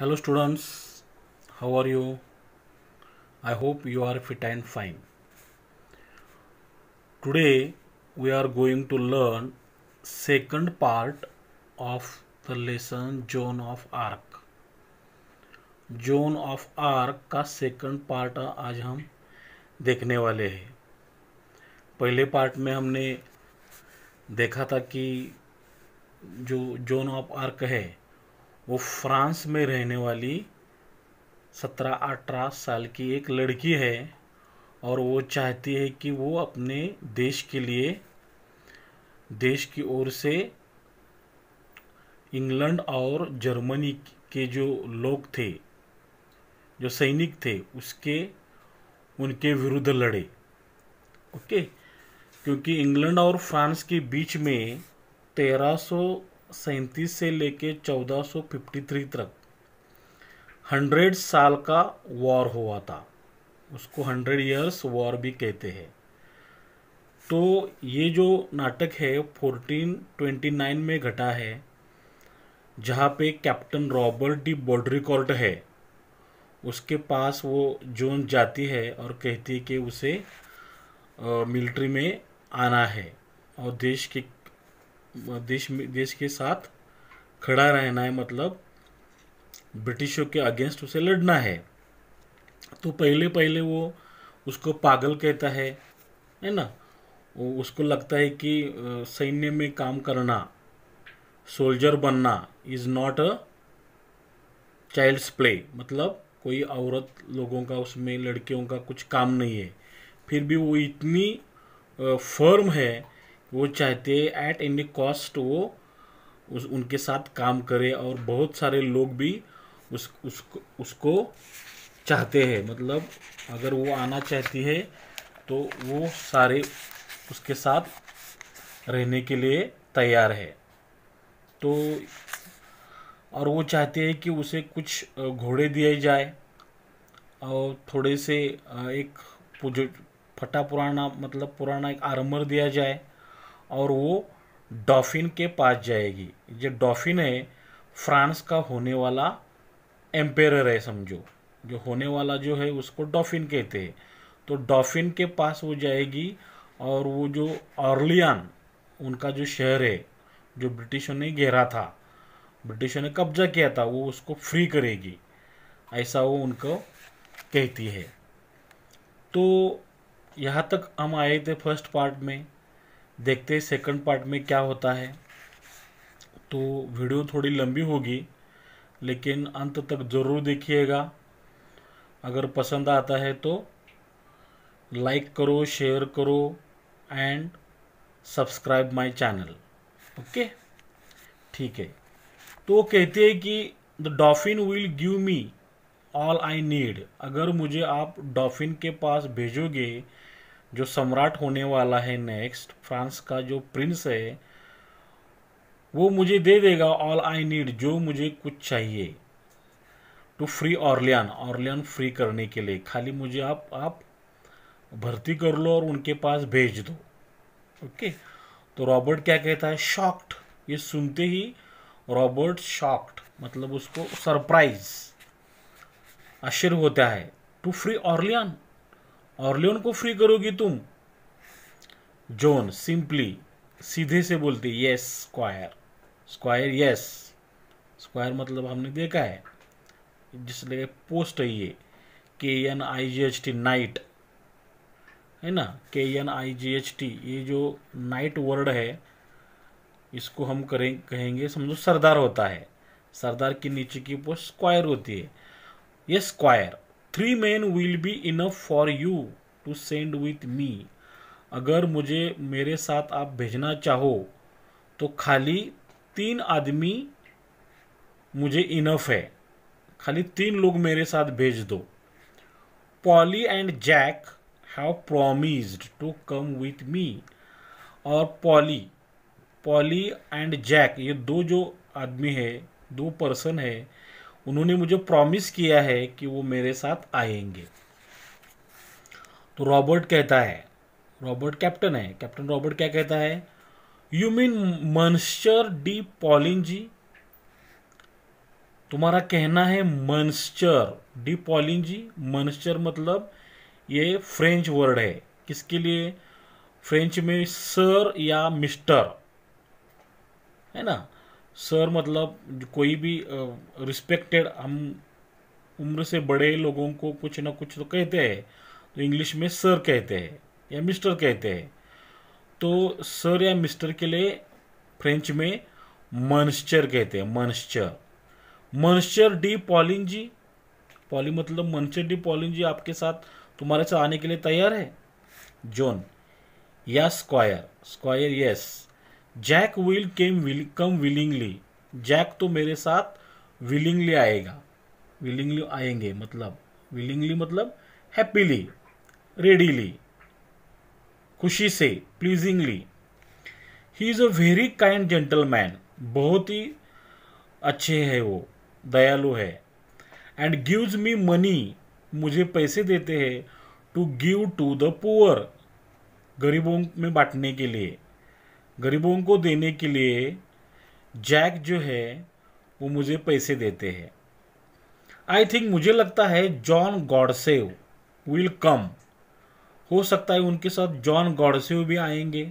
hello students how are you i hope you are fit and fine today we are going to learn second part of the lesson zone of arc zone of arc का second part आज हम देखने वाले हैं पहले part में हमने देखा था कि जो जोन ऑफ आर्क है वो फ्रांस में रहने वाली सत्रह अठारह साल की एक लड़की है और वो चाहती है कि वो अपने देश के लिए देश की ओर से इंग्लैंड और जर्मनी के जो लोग थे जो सैनिक थे उसके उनके विरुद्ध लड़े ओके क्योंकि इंग्लैंड और फ्रांस के बीच में सैंतीस से लेके 1453 तक हंड्रेड साल का वॉर हुआ था उसको हंड्रेड ईयर्स वॉर भी कहते हैं तो ये जो नाटक है 1429 में घटा है जहाँ पे कैप्टन रॉबर्ट डी बॉड्रिकॉर्ट है उसके पास वो जोन जाती है और कहती है कि उसे मिलिट्री में आना है और देश के देश में देश के साथ खड़ा रहना है मतलब ब्रिटिशों के अगेंस्ट उसे लड़ना है तो पहले पहले वो उसको पागल कहता है है ना उसको लगता है कि सैन्य में काम करना सोल्जर बनना is not a child's play मतलब कोई औरत लोगों का उसमें लड़कियों का कुछ काम नहीं है फिर भी वो इतनी फर्म है वो चाहते एट एनी कॉस्ट वो उस उनके साथ काम करे और बहुत सारे लोग भी उस उसको उसको चाहते हैं मतलब अगर वो आना चाहती है तो वो सारे उसके साथ रहने के लिए तैयार है तो और वो चाहते हैं कि उसे कुछ घोड़े दिए जाए और थोड़े से एक फटा पुराना मतलब पुराना एक आरमर दिया जाए और वो डॉफिन के पास जाएगी ये डॉफिन है फ्रांस का होने वाला एम्पेयर है समझो जो होने वाला जो है उसको डॉफिन कहते हैं तो डॉफिन के पास वो जाएगी और वो जो ऑर्लियान उनका जो शहर है जो ब्रिटिशों ने घेरा था ब्रिटिशों ने कब्जा किया था वो उसको फ्री करेगी ऐसा वो उनको कहती है तो यहाँ तक हम आए थे फर्स्ट पार्ट में देखते हैं सेकंड पार्ट में क्या होता है तो वीडियो थोड़ी लंबी होगी लेकिन अंत तक ज़रूर देखिएगा अगर पसंद आता है तो लाइक करो शेयर करो and subscribe my channel okay ठीक है तो वो कहते हैं कि the dauphin will give me all I need अगर मुझे आप डॉफिन के पास भेजोगे जो सम्राट होने वाला है नेक्स्ट फ्रांस का जो प्रिंस है वो मुझे दे देगा ऑल आई नीड जो मुझे कुछ चाहिए to free Orleans Orleans free करने के लिए खाली मुझे आप आप भर्ती कर लो और उनके पास भेज दो ओके okay? तो रॉबर्ट क्या कहता है शॉक्ड ये सुनते ही रॉबर्ट शॉक्ड मतलब उसको सरप्राइज आश्चर्य होता है टू फ्री ऑर्लियन और लियोन को फ्री करोगी तुम जोन सिंपली सीधे से बोलती yes square squire yes square मतलब हमने देखा है जिसलिए पोस्ट है ये के एन आई जी एच टी नाइट है ना के एन आई जी एच टी ये जो नाइट वर्ड है इसको हम करें कहेंगे समझो सरदार होता है सरदार के नीचे की पोस्ट स्क्वायर होती है ये squire three men will be enough for you to send with me अगर मुझे मेरे साथ आप भेजना चाहो तो खाली तीन आदमी मुझे इनफ है खाली तीन लोग मेरे साथ भेज दो Polly and Jack have promised to come with me और पॉली पॉली एंड जैक ये दो जो आदमी है दो पर्सन है उन्होंने मुझे प्रॉमिस किया है कि वो मेरे साथ आएंगे तो रॉबर्ट कहता है रॉबर्ट कैप्टन है कैप्टन रॉबर्ट क्या कहता है you mean Monsieur de Poulengey तुम्हारा कहना है Monsieur de Poulengey Monsieur मतलब ये फ्रेंच वर्ड है किसके लिए फ्रेंच में सर या मिस्टर है ना सर मतलब कोई भी रिस्पेक्टेड हम उम्र से बड़े लोगों को कुछ ना कुछ तो कहते हैं तो इंग्लिश में सर कहते हैं या मिस्टर कहते हैं तो सर या मिस्टर के लिए फ्रेंच में मनस्चर कहते हैं Monsieur Monsieur de Poulengey Polly मतलब मनश्चर डी पॉलिन जी आपके साथ तुम्हारे साथ आने के लिए तैयार है जॉन या squire squire yes Jack will came will come willingly Jack तो मेरे साथ विलिंगली आएगा विलिंगली आएंगे मतलब विलिंगली मतलब हैप्पीली रेडीली खुशी से pleasingly he is a very kind gentleman बहुत ही अच्छे है वो दयालु है एंड गिव्स मी मनी मुझे पैसे देते हैं to give to the poor गरीबों में बांटने के लिए गरीबों को देने के लिए जैक जो है वो मुझे पैसे देते हैं आई थिंक मुझे लगता है जॉन गॉडसेव विल कम हो सकता है उनके साथ जॉन गॉडसेव भी आएंगे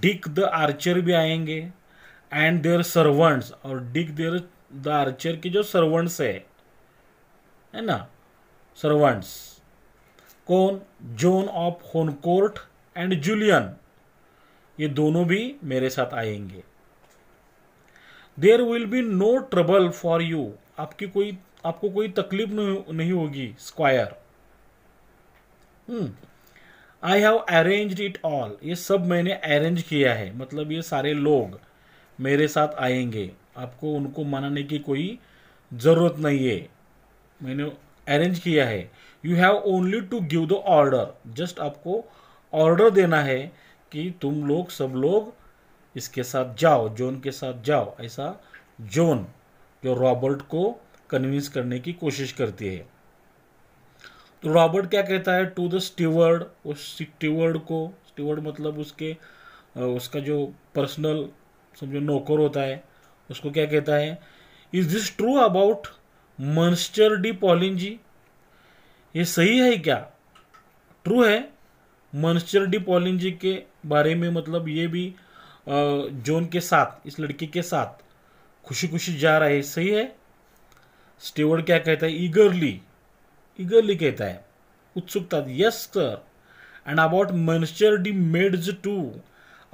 डिक द आर्चर भी आएंगे एंड देयर सर्वेंट्स और डिक देयर द आर्चर के जो सर्वेंट्स है है ना सर्वेंट्स कौन John of Honecourt and Julian ये दोनों भी मेरे साथ आएंगे there will be no trouble for you आपकी कोई आपको कोई तकलीफ नहीं होगी squire I have arrange it all ये सब मैंने अरेंज किया है मतलब ये सारे लोग मेरे साथ आएंगे आपको उनको मनाने की कोई ज़रूरत नहीं है मैंने अरेंज किया है you have only to give the order just आपको ऑर्डर देना है कि तुम लोग सब लोग इसके साथ जाओ जोन के साथ जाओ ऐसा जोन जो रॉबर्ट को कन्विंस करने की कोशिश करती है तो रॉबर्ट क्या कहता है टू द स्टीवर्ड उस स्टीवर्ड को स्टीवर्ड मतलब उसके उसका जो पर्सनल समझो नौकर होता है उसको क्या कहता है is this true about Monsieur de Poulengey ये सही है क्या ट्रू है मंस्टर डी पॉलिन जी के बारे में मतलब ये भी जोन के साथ इस लड़के के साथ खुशी खुशी जा रहा है सही है स्टेवर्ड क्या कहता है ईगरली ईगरली कहता है उत्सुकता yes sir and about Monsieur de maids too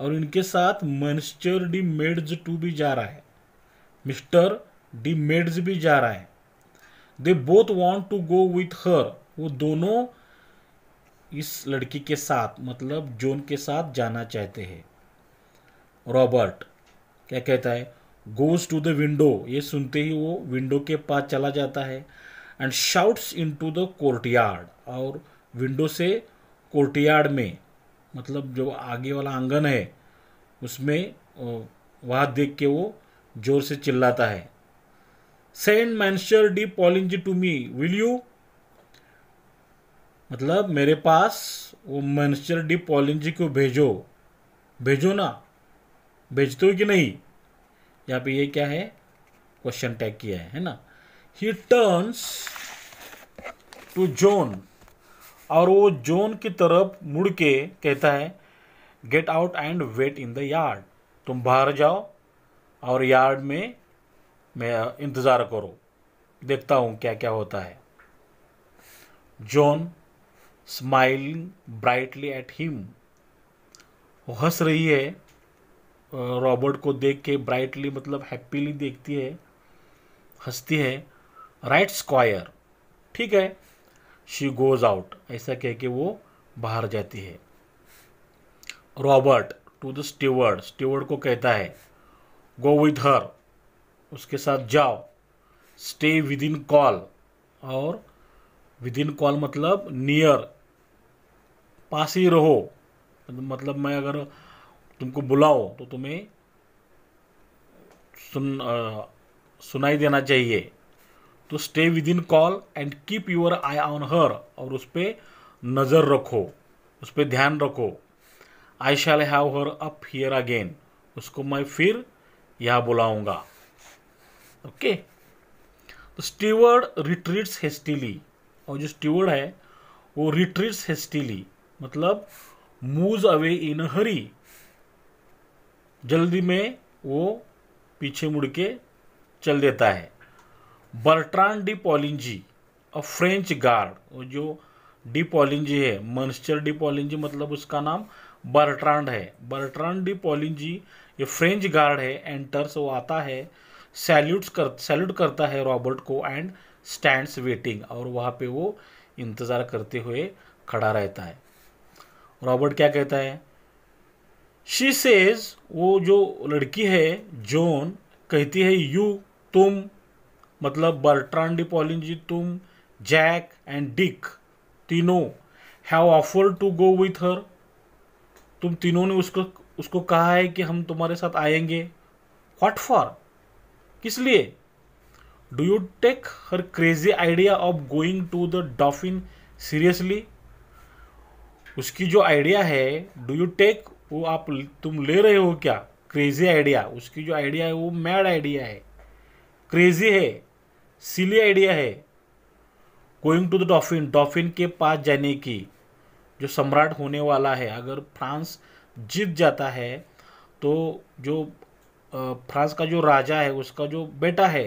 और इनके साथ मनस्टर डी मेड्स टू भी जा रहा है मिस्टर डी मेड्स भी जा रहा है they both want to go with her वो दोनों इस लड़की के साथ मतलब जोन के साथ जाना चाहते हैं रॉबर्ट क्या कहता है गोज टू द विंडो ये सुनते ही वो विंडो के पास चला जाता है and shouts into the courtyard और विंडो से कोर्टयार्ड में मतलब जो आगे वाला आंगन है उसमें वहाँ देख के वो जोर से चिल्लाता है send Monsieur de Poulengey to me will you मतलब मेरे पास वो मिनिस्टर डी पॉलिन जी को भेजो भेजो ना भेजते हो कि नहीं यहाँ पे ये क्या है क्वेश्चन टैग किया है है ना ही टर्न्स टू जोन और वो जोन की तरफ मुड़ के कहता है get out and wait in the yard तुम बाहर जाओ और यार्ड में मैं इंतज़ार करो देखता हूँ क्या क्या होता है Joan smiling brightly at him वो हंस रही है रॉबर्ट को देख के ब्राइटली मतलब हैप्पीली देखती है हंसती है राइट स्क्वायर ठीक है शी गोज आउट ऐसा कह के वो बाहर जाती है Robert to the steward steward को कहता है गो विद हर उसके साथ जाओ स्टे विद इन कॉल और विद इन कॉल मतलब नियर पास ही रहो मतलब मैं अगर तुमको बुलाओ तो तुम्हें सुन आ, सुनाई देना चाहिए तो stay within call and keep your eye on her और उस पर नज़र रखो उस पर ध्यान रखो I shall have her up here again उसको मैं फिर यहाँ बुलाऊंगा ओके तो स्टीवर्ड रिट्रीट्स हेस्टिली और जो स्टीवर्ड है वो रिट्रीट्स हेस्टिली मतलब मूव अवे इन हरी जल्दी में वो पीछे मुड़ के चल देता है Bertrand de Poulengey a French guard जो डी पॉलिंजी है मनस्टर डी पॉलिंजी मतलब उसका नाम बर्ट्रांड है बर्ट्रांड डी पॉलिंजी ये फ्रेंच गार्ड है एंटर्स वो आता है सैल्यूट्स कर सैल्यूट करता है रॉबर्ट को एंड स्टैंड्स वेटिंग और वहाँ पे वो इंतज़ार करते हुए खड़ा रहता है रॉबर्ट क्या कहता है शी सेज वो जो लड़की है जोन कहती है यू तुम मतलब बर्ट्रांड डी जी तुम जैक एंड डिक तीनों have offer to go with her तुम तीनों ने उसको उसको कहा है कि हम तुम्हारे साथ आएंगे व्हाट फॉर किस लिए do you take her crazy idea of going to the डॉफिन seriously उसकी जो आइडिया है डू यू टेक वो आप तुम ले रहे हो क्या क्रेजी आइडिया उसकी जो आइडिया है वो मैड आइडिया है क्रेजी है सिली आइडिया है गोइंग टू द डॉफिन डॉफिन के पास जाने की जो सम्राट होने वाला है अगर फ्रांस जीत जाता है तो जो फ्रांस का जो राजा है उसका जो बेटा है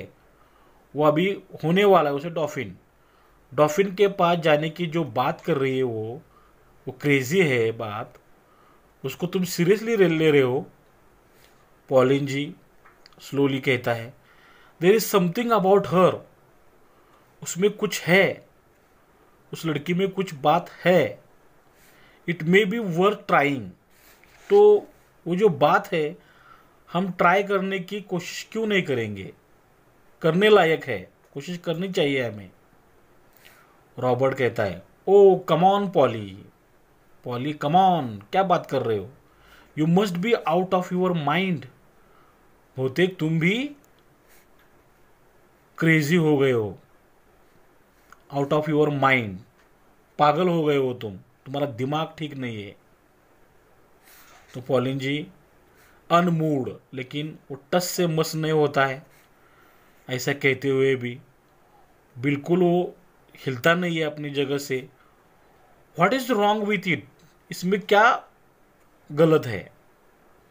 वो अभी होने वाला है उसे डॉफिन डॉफिन के पास जाने की जो बात कर रही है वो वो क्रेज़ी है बात उसको तुम सीरियसली ले रहे हो पॉलिन जी स्लोली कहता है there is something about her उसमें कुछ है उस लड़की में कुछ बात है it may be worth trying तो वो जो बात है हम ट्राई करने की कोशिश क्यों नहीं करेंगे करने लायक है कोशिश करनी चाहिए हमें रॉबर्ट कहता है oh come on Polly Polly come on क्या बात कर रहे हो you must be out of your mind होते तुम भी क्रेजी हो गए हो आउट ऑफ यूर माइंड पागल हो गए हो तुम तुम्हारा दिमाग ठीक नहीं है तो पॉलिन जी अनमूड लेकिन वो टस से मस नहीं होता है ऐसा कहते हुए भी बिल्कुल वो हिलता नहीं है अपनी जगह से what is wrong with it इसमें क्या गलत है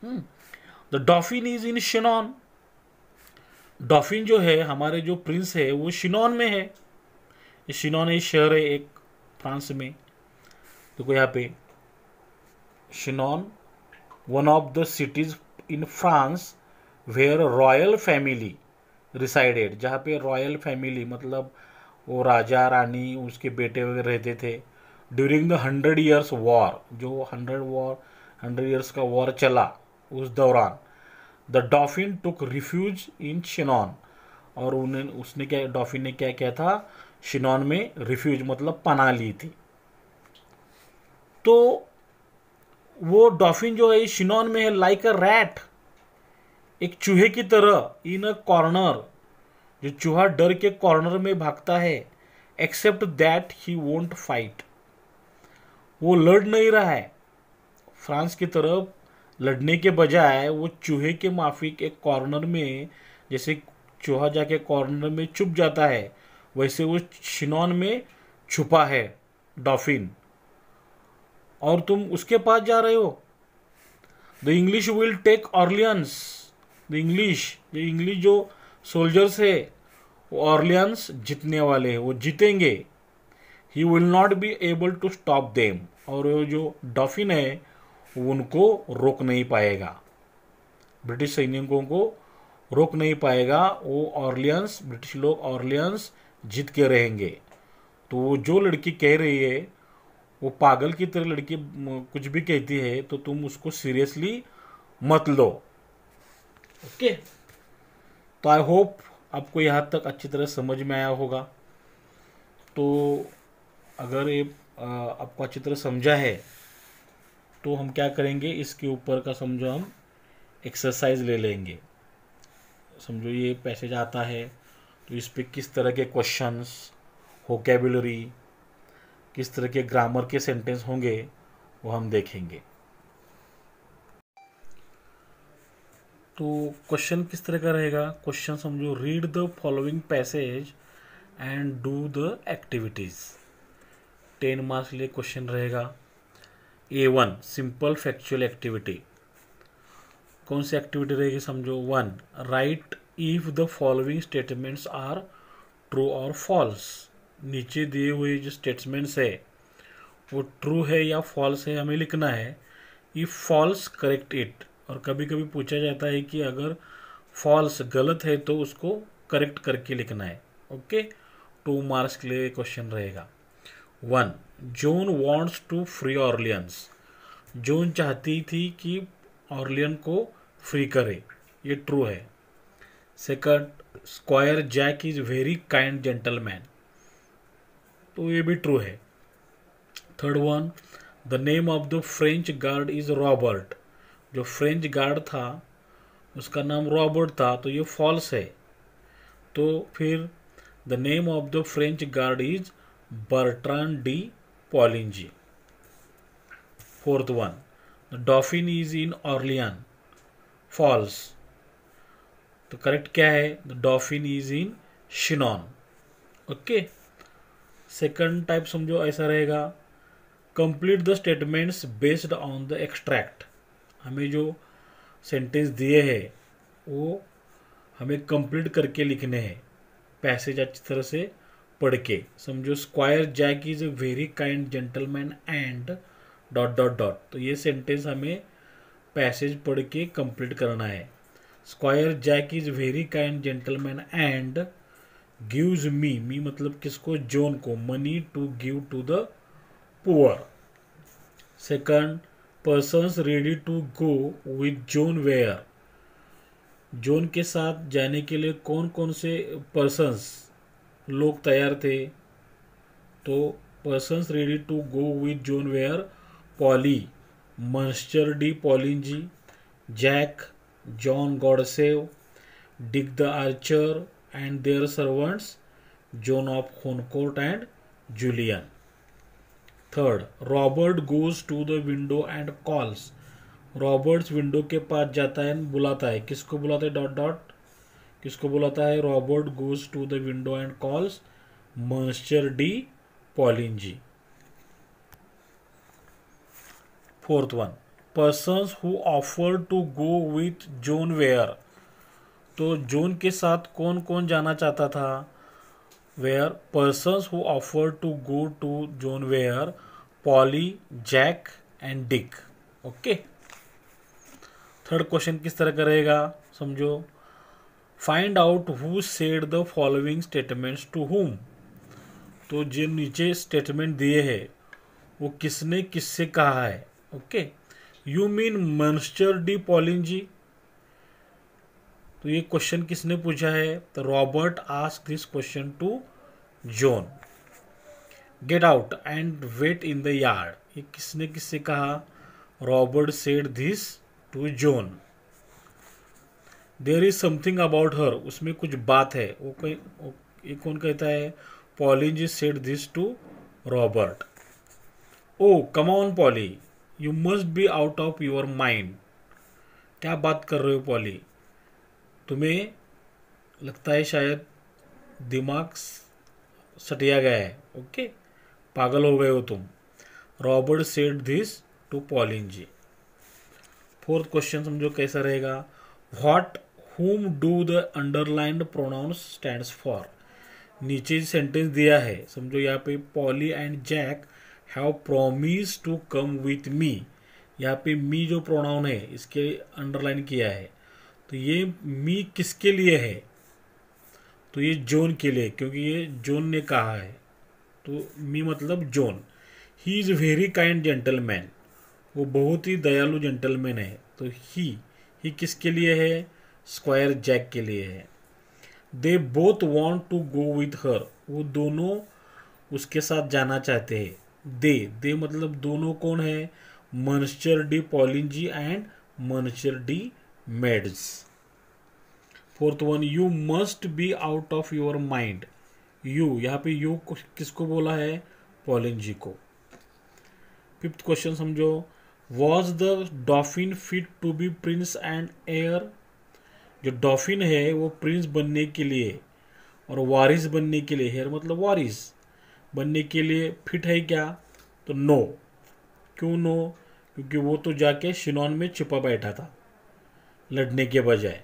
the Dauphin is in Chinon डॉफिन जो है हमारे जो प्रिंस है वो शिनॉन में है शिनॉन एक शहर है एक फ्रांस में देखो यहाँ पे Chinon one of the cities in France where royal family resided जहाँ पे रॉयल फैमिली मतलब वो राजा रानी उसके बेटे वगैरह रहते थे during the hundred years war जो हंड्रेड वॉर हंड्रेड ईयर्स का वॉर चला उस दौरान द डॉफिन टुक रिफ्यूज इन शिनॉन और उन्हें उसने क्या डॉफिन ने क्या किया था शिनॉन में रिफ्यूज मतलब पना ली थी तो वो डॉफिन जो है शिनॉन में है लाइक अ रैट एक चूहे की तरह इन अ कॉर्नर जो चूहा डर के कॉर्नर में भागता है except that he won't fight वो लड़ नहीं रहा है फ्रांस की तरफ लड़ने के बजाय वो चूहे के माफिक एक कॉर्नर में जैसे चूहा जाके कॉर्नर में छुप जाता है वैसे वो शिनॉन में छुपा है डॉफिन और तुम उसके पास जा रहे हो the English will take Orleans the English the English जो सोल्जर्स है वो ऑर्लियंस जीतने वाले हैं वो जीतेंगे he will not be able to stop them और वो जो डॉफिन है उनको रोक नहीं पाएगा ब्रिटिश सैनिकों को रोक नहीं पाएगा वो ऑर्लियंस ब्रिटिश लोग ऑर्लियंस जीत के रहेंगे तो वो जो लड़की कह रही है वो पागल की तरह लड़की कुछ भी कहती है तो तुम उसको सीरियसली मत लो ओके okay. तो आई होप आपको यहाँ तक अच्छी तरह समझ में आया होगा तो अगर ये आपको अच्छी तरह समझा है तो हम क्या करेंगे इसके ऊपर का समझो हम एक्सरसाइज ले लेंगे समझो ये पैसेज आता है तो इस पर किस तरह के क्वेश्चंस होकेबुलरी किस तरह के ग्रामर के सेंटेंस होंगे वो हम देखेंगे तो क्वेश्चन किस तरह का रहेगा क्वेश्चन समझो read the following passage and do the activities ten marks लिए क्वेश्चन रहेगा A one simple factual activity कौन सी एक्टिविटी रहेगी समझो one write if the following statements are true और फॉल्स नीचे दिए हुए जो स्टेटमेंट्स है वो ट्रू है या फॉल्स है हमें लिखना है इफ फॉल्स करेक्ट इट और कभी कभी पूछा जाता है कि अगर फॉल्स गलत है तो उसको करेक्ट करके लिखना है ओके टू मार्क्स के लिए क्वेश्चन रहेगा one Joan wants to free Orleans Joan चाहती थी कि ऑर्लियन को फ्री करे ये ट्रू है second squire Jack is very kind gentleman तो ये भी ट्रू है third one the name of the French guard is Robert जो फ्रेंच गार्ड था उसका नाम रॉबर्ट था तो ये फॉल्स है तो फिर the name of the French guard is Bertrand de Poulengey fourth one Dauphin is in Orleans false तो करेक्ट क्या है the Dauphin is in Chinon okay second type समझो ऐसा रहेगा complete the statements based on the extract हमें जो sentence दिए हैं वो हमें कंप्लीट करके लिखने हैं पैसेज अच्छी तरह से पड़के समझो squire Jack is a very kind gentleman and dot dot dot तो ये सेंटेंस हमें पैसेज पढ़ के कंप्लीट करना है square Jack is very kind gentleman and gives me me मतलब किसको जोन को money to give to the poor second persons ready to go with Joan where Joan के साथ जाने के लिए कौन कौन से पर्सन्स लोग तैयार थे तो persons ready to go with Joan where Polly Monsieur de Poulengey Jack John Godsave dig the Archer and their servants John of Honecourt and Julian third Robert goes to the window and calls Robert's window के पास जाता है बुलाता है किसको बुलाता है dot dot किसको बुलाता है Robert goes to the window and calls Monsieur de जी fourth one persons who offer to go with Joan where तो जोन के साथ कौन कौन जाना चाहता था where persons who offer to go to Joan where Polly Jack and Dick okay third question किस तरह का रहेगा समझो find out who said the following statements to whom तो जो नीचे स्टेटमेंट दिए है वो किसने किससे कहा है okay you mean Monsieur de Poulengey तो ये क्वेश्चन किसने पूछा है तो Robert ask this question to John get out and wait in the yard ये किसने किससे कहा Robert said this to John there is something about her उसमें कुछ बात है वो कोई ये कौन कहता है Poulengey said this to Robert oh come on Polly you must be out of your mind क्या बात कर रहे हो पॉली तुम्हें लगता है शायद दिमाग सटिया गया है ओके पागल हो गए हो तुम Robert said this to Poulengey fourth question समझो कैसा रहेगा what whom do the underlined pronouns stands for नीचे सेंटेंस दिया है समझो यहाँ पे Polly and Jack have promise to come with me यहाँ पे मी जो प्रोनाउन है इसके अंडरलाइन किया है तो ये मी किसके लिए है तो ये जोन के लिए क्योंकि ये जोन ने कहा है तो मी मतलब Joan he is very kind gentleman वो बहुत ही दयालु जेंटलमैन है तो ही ही किसके लिए है स्क्वायर जैक के लिए है they both want to go with her वो दोनों उसके साथ जाना चाहते हैं दे दे मतलब दोनों कौन है Monsieur de Poulengey and Monsieur de Metz fourth one you must be out of your mind you यहाँ पे यू किसको बोला है पॉलिंजी को फिफ्थ क्वेश्चन समझो was the Dauphin fit to be prince and heir जो डॉफिन है वो प्रिंस बनने के लिए और वारिस बनने के लिए हेयर मतलब वारिस बनने के लिए फिट है क्या तो नो क्यों नो क्योंकि वो तो जाके शिनॉन में छिपा बैठा था लड़ने के बजाय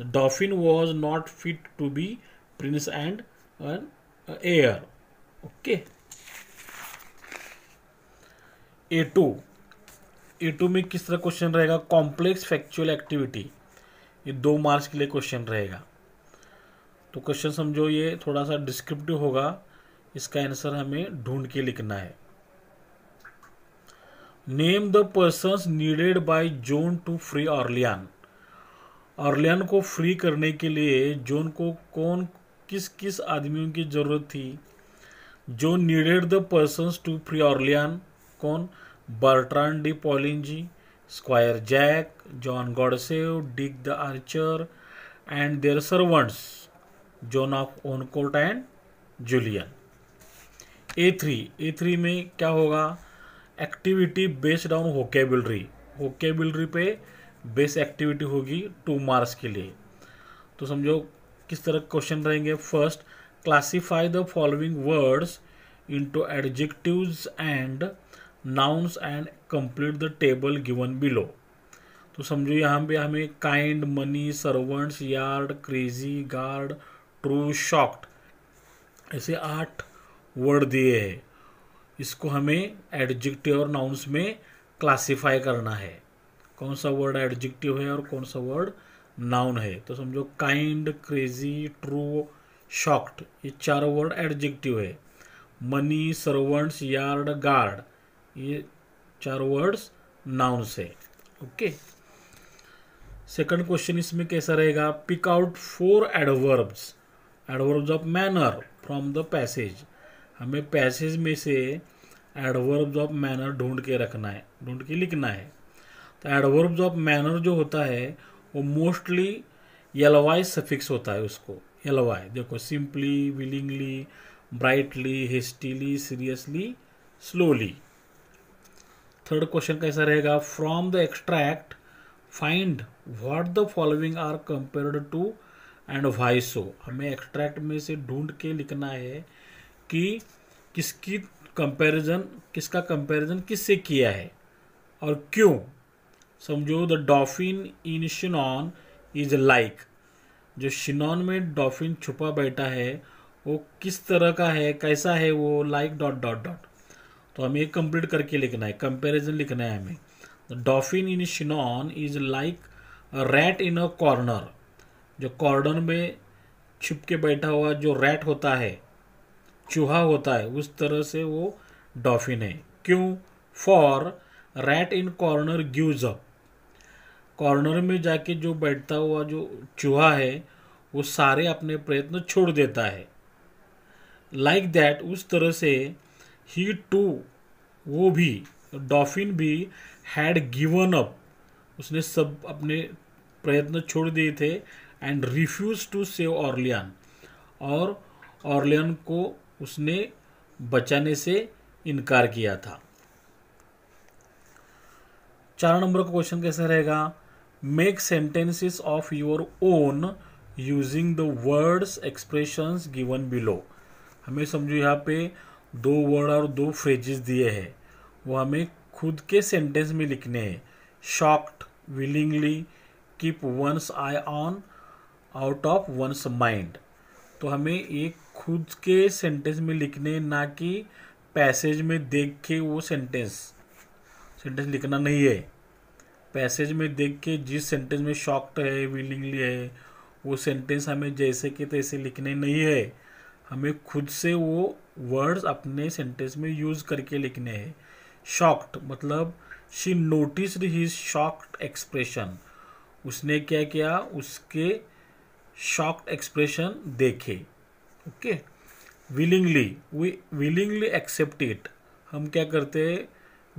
the Dauphin was not fit to be prince and heir okay A two A two में किस तरह क्वेश्चन रहेगा कॉम्प्लेक्स फैक्चुअल एक्टिविटी ये दो मार्क्स के लिए क्वेश्चन रहेगा तो क्वेश्चन समझो ये थोड़ा सा डिस्क्रिप्टिव होगा इसका आंसर हमें ढूंढ के लिखना है name the person needed by Joan to free Orleans Orleans को फ्री करने के लिए जोन को कौन किस किस आदमियों की जरूरत थी जो needed the person to free Orleans कौन Bertrand de Poulengy squire Jack John Godsave dig the Archer and their servants Joan of Honecourt and Julien A three A three में क्या होगा activity based on vocabulary vocabulary पे base activity होगी two marks के लिए तो समझो किस तरह क्वेश्चन रहेंगे first classify the following words into adjectives and nouns and complete the table given below तो समझो यहाँ पे हमें kind money servants yard crazy guard true shocked ऐसे आठ वर्ड दिए हैं इसको हमें एडजेक्टिव और नाउंस में क्लासिफाई करना है कौन सा वर्ड एडजेक्टिव है और कौन सा वर्ड नाउन है तो समझो काइंड क्रेजी ट्रू शॉक्ड ये चार वर्ड एडजेक्टिव है मनी सर्वेंट्स यार्ड गार्ड ये चारों वर्ड्स नाउन से ओके सेकंड क्वेश्चन इसमें कैसा रहेगा pick out four adverbs adverbs of manner from the passage हमें पैसेज में से एडवर्ब्स ऑफ मैनर ढूंढ के रखना है ढूंढ के लिखना है तो एडवर्ब्स ऑफ मैनर जो होता है वो मोस्टली यलवाई सफिक्स होता है उसको यलवाई देखो simply willingly brightly hastily seriously slowly third question कैसा रहेगा from the extract find what the following are compared to and why so हमें एक्सट्रैक्ट में से ढूंढ के लिखना है कि किसकी कंपैरिजन किसका कंपैरिजन किससे किया है और क्यों समझो the Dauphin in Chinon is like जो शिनॉन में डॉफिन छुपा बैठा है वो किस तरह का है कैसा है वो लाइक डॉट डॉट डॉट तो हमें ये कंप्लीट करके लिखना है कंपैरिजन लिखना है हमें Dauphin in Chinon is like rat in a corner जो कॉर्नर में छिप के बैठा हुआ जो रैट होता है चूहा होता है उस तरह से वो डॉफिन है क्यों for rat in corner gives up corner में जाके जो बैठता हुआ जो चूहा है वो सारे अपने प्रयत्न छोड़ देता है लाइक like दैट उस तरह से ही टू वो भी डॉफिन भी हैड गिवन अप उसने सब अपने प्रयत्न छोड़ दिए थे and refuse to save Orleans और ऑर्लियन को उसने बचाने से इनकार किया था चार नंबर का क्वेश्चन कैसा रहेगा make sentences of your own using the words expressions given below हमें समझो यहाँ पे दो वर्ड और दो फ्रेजेस दिए हैं वो हमें खुद के सेंटेंस में लिखने हैं shocked willingly keep one's eye on out of one's mind तो हमें ये खुद के सेंटेंस में लिखने ना कि पैसेज में देख के वो सेंटेंस सेंटेंस लिखना नहीं है पैसेज में देख के जिस सेंटेंस में शॉक्ड है विलिंगली है वो सेंटेंस हमें जैसे के तैसे लिखने नहीं है हमें खुद से वो वर्ड्स अपने सेंटेंस में यूज़ करके लिखने हैं शॉक्ड मतलब she notice his shocked expression उसने क्या किया उसके शॉक्ड एक्सप्रेशन देखे okay willingly we willingly accept it हम क्या करते हैं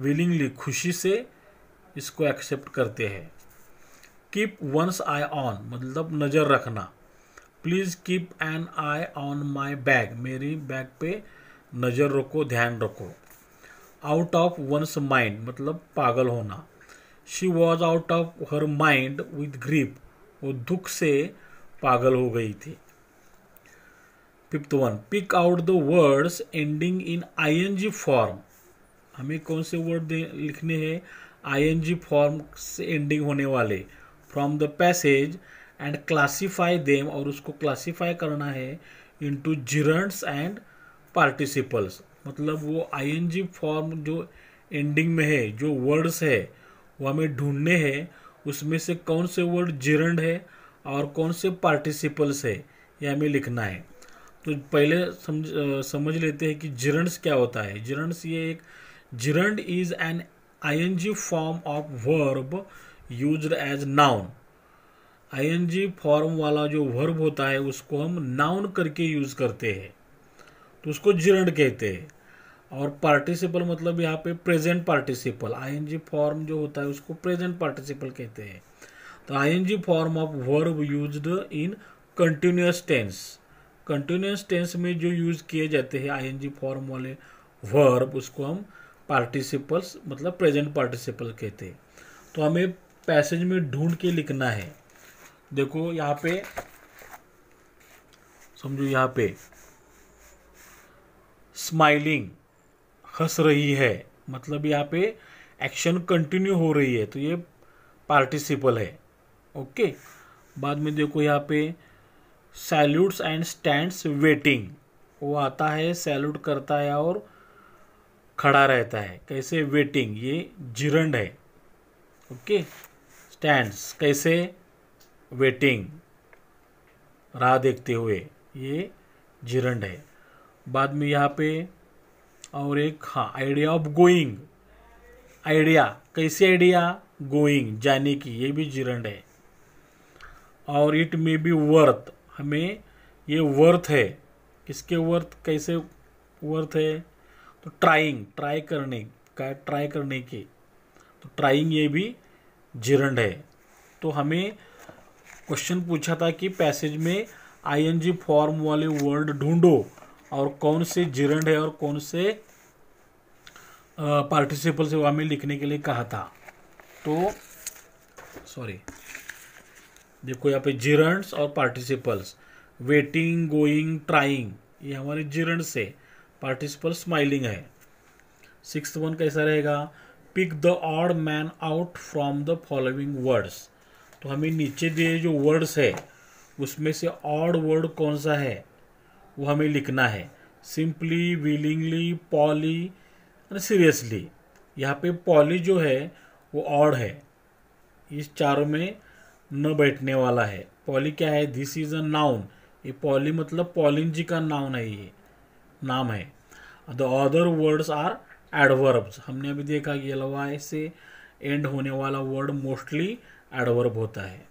विलिंगली खुशी से इसको एक्सेप्ट करते हैं कीप वंस आई ऑन मतलब नज़र रखना please keep an eye on my bag मेरी बैग पे नज़र रखो ध्यान रखो आउट ऑफ वंस माइंड मतलब पागल होना she was out of her mind with grief वो दुख से पागल हो गई थी fifth one pick out the words ending in I N G form हमें कौन से वर्ड लिखने हैं आई एन जी फॉर्म से एंडिंग होने वाले from the passage and classify them और उसको क्लासीफाई करना है टू जिरंट्स एंड पार्टिसिपल्स मतलब वो आईएनजी फॉर्म जो एंडिंग में है जो वर्ड्स है वो हमें ढूंढने हैं उसमें से कौन से वर्ड जिरंड है और कौन से पार्टिसिपल्स है ये हमें लिखना है तो पहले समझ समझ लेते हैं कि जिरंड्स क्या होता है जिरंड्स ये एक gerund is an I N G form of verb used as noun I N G form वाला जो वर्ब होता है उसको हम नाउन करके यूज़ करते हैं तो उसको जिरण कहते हैं और पार्टिसिपल मतलब यहाँ पे प्रेजेंट पार्टिसिपल आईएनजी फॉर्म जो होता है उसको प्रेजेंट पार्टिसिपल कहते हैं तो I N G form of verb used in continuous tense continuous tense में जो यूज़ किए जाते हैं आईएनजी फॉर्म वाले वर्ब उसको हम पार्टिसिपल्स मतलब प्रेजेंट पार्टिसिपल कहते हैं तो हमें पैसेज में ढूंढ के लिखना है देखो यहाँ पे समझो यहाँ पे स्माइलिंग हंस रही है मतलब यहाँ पे एक्शन कंटिन्यू हो रही है तो ये पार्टिसिपल है ओके बाद में देखो यहाँ पे सैल्यूट्स एंड स्टैंड्स वेटिंग वो आता है सैल्यूट करता है और खड़ा रहता है कैसे वेटिंग ये जिरंड है ओके स्टैंड्स कैसे वेटिंग राह देखते हुए ये जिरंड है बाद में यहाँ पे और एक हाँ आइडिया ऑफ गोइंग आइडिया कैसे आइडिया गोइंग जाने की ये भी जिरंड है और इट मे बी वर्थ हमें ये वर्थ है किसके वर्थ कैसे वर्थ है तो ट्राइंग ट्राई करने का ट्राई करने की तो ट्राइंग ये भी जिरंड है तो हमें क्वेश्चन पूछा था कि पैसेज में आईएनजी फॉर्म वाले वर्ड ढूंढो और कौन से जिरंड है और कौन से पार्टिसिपल से में लिखने के लिए कहा था तो सॉरी देखो यहाँ पे जिरंड्स और पार्टिसिपल्स वेटिंग गोइंग ट्राइंग ये हमारे जिरंड से पार्टिसिपल स्माइलिंग है सिक्स वन कैसा रहेगा pick the odd man out from the following words तो हमें नीचे दिए जो वर्ड्स है उसमें से ऑड वर्ड कौन सा है वो हमें लिखना है सिंपली विलिंगली पॉली सीरियसली यहाँ पे पॉली जो है वो ऑड है इस चारों में न बैठने वाला है पॉली क्या है दिस इज़ अ नाउन ये पॉली मतलब पॉलिन जी का नाउन है ये नाम है the other words are adverbs हमने अभी देखा कि लवाए से एंड होने वाला वर्ड मोस्टली एडवर्ब होता है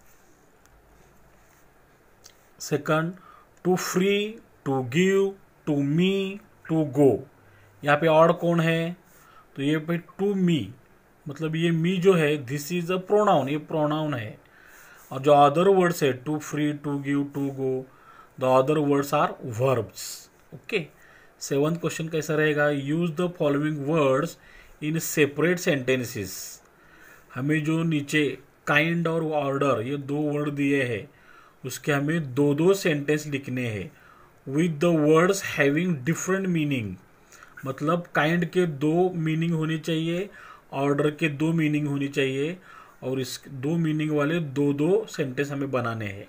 second to free to give to me to go यहाँ पे और कौन है तो ये पे टू मी मतलब ये मी जो है दिस इज अ प्रोनाउन ये प्रोनाउन है और जो अदर वर्ड्स है to free to give to go the other words are verbs okay seventh question कैसा रहेगा use the following words in separate sentences हमें जो नीचे काइंड और ऑर्डर ये दो वर्ड दिए हैं उसके हमें दो दो सेंटेंस लिखने हैं with the words having different meaning मतलब काइंड के दो मीनिंग होनी चाहिए ऑर्डर के दो मीनिंग होनी चाहिए और इस दो मीनिंग वाले दो दो सेंटेंस हमें बनाने हैं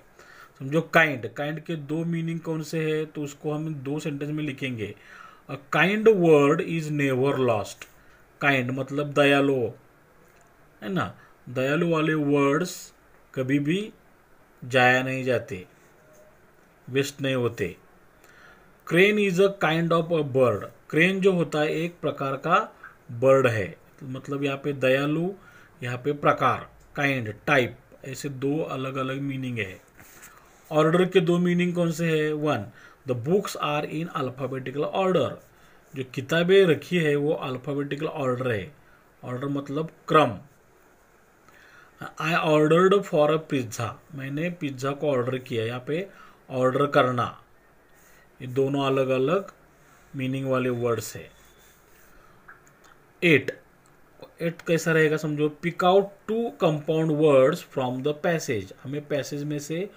समझो काइंड काइंड के दो मीनिंग कौन से है तो उसको हम दो सेंटेंस में लिखेंगे a kind word is never lost kind मतलब दयालो है ना दयालु वाले वर्ड्स कभी भी जाया नहीं जाते वेस्ट नहीं होते crane is a kind of a bird crane जो होता है एक प्रकार का बर्ड है तो मतलब यहाँ पे दयालु यहाँ पे प्रकार काइंड टाइप ऐसे दो अलग अलग मीनिंग है ऑर्डर के दो मीनिंग कौन से है one the books are in alphabetical order जो किताबें रखी है वो अल्फ़ाबेटिकल ऑर्डर है ऑर्डर मतलब क्रम I ordered for a pizza मैंने पिज्ज़ा को ऑर्डर किया यहाँ पे ऑर्डर करना ये दोनों अलग अलग मीनिंग वाले वर्ड्स है एट एट कैसा रहेगा समझो pick out two compound words from the passage हमें पैसेज में से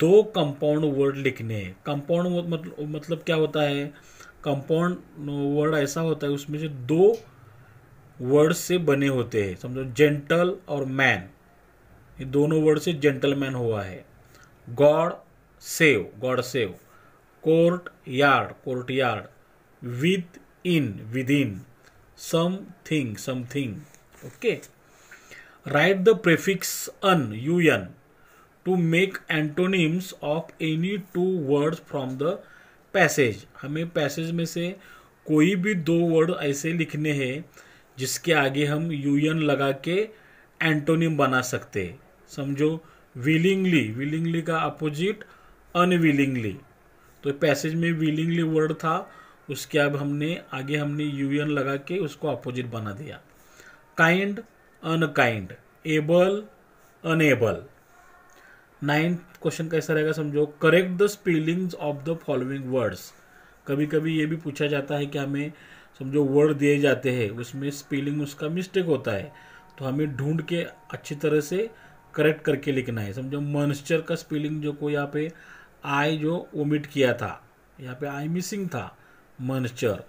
दो कंपाउंड वर्ड लिखने हैं कंपाउंड मतलब मतलब क्या होता है कंपाउंड वर्ड ऐसा होता है उसमें से दो वर्ड से बने होते हैं समझो जेंटल और मैन ये दोनों वर्ड से जेंटलमैन हुआ है God save God save court yard court yard with in with in some some something okay write the prefix un U N to make antonyms of any two words from the passage हमें passage में से कोई भी दो word ऐसे लिखने हैं जिसके आगे हम यूएन लगा के एंटोनिम बना सकते समझो विलिंगली विलिंगली का अपोजिट अनविलिंगली तो पैसेज में विलिंगली वर्ड था उसके अब हमने आगे हमने यूएन लगा के उसको अपोजिट बना दिया kind unkind able unable ninth question कैसा रहेगा समझो correct the spellings of the following words कभी कभी ये भी पूछा जाता है कि हमें सब तो जो वर्ड दिए जाते हैं उसमें स्पेलिंग उसका मिस्टेक होता है तो हमें ढूंढ के अच्छी तरह से करेक्ट करके लिखना है समझो मॉन्स्चर का स्पेलिंग जो को यहाँ पे आई जो ओमिट किया था यहाँ पे आई मिसिंग था मॉन्स्चर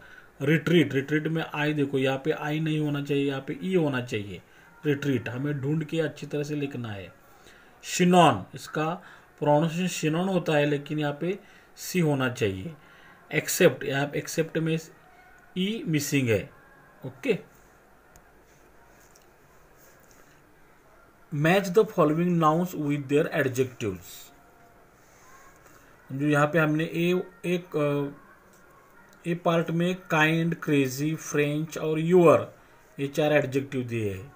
रिट्रीट रिट्रीट में आई देखो यहाँ पे आई नहीं होना चाहिए यहाँ पे ई e होना चाहिए रिट्रीट हमें ढूंढ के अच्छी तरह से लिखना है शिनॉन इसका प्रोनाउंसिएशन शिनॉन होता है लेकिन यहाँ पे सी होना चाहिए एक्सेप्ट यहाँ एक्सेप्ट में ई e मिसिंग है okay match the following nouns with their adjectives जो यहां पे हमने ए एक ए पार्ट में काइंड क्रेजी फ्रेंच और यूअर ये चार एडजेक्टिव दिए हैं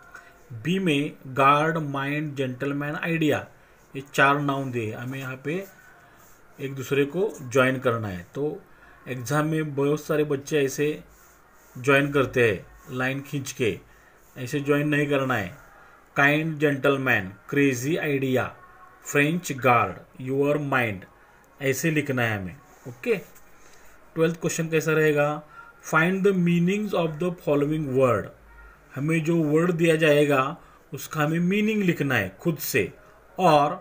बी में गार्ड माइंड जेंटलमैन आइडिया ये चार नाउन दिए हमें यहाँ पे एक दूसरे को ज्वाइन करना है तो एग्ज़ाम में बहुत सारे बच्चे ऐसे ज्वाइन करते हैं लाइन खींच के ऐसे ज्वाइन नहीं करना है kind gentleman crazy idea French guard your mind ऐसे लिखना है हमें ओके ट्वेल्थ क्वेश्चन कैसा रहेगा find the meanings of the following word हमें जो वर्ड दिया जाएगा उसका हमें मीनिंग लिखना है खुद से और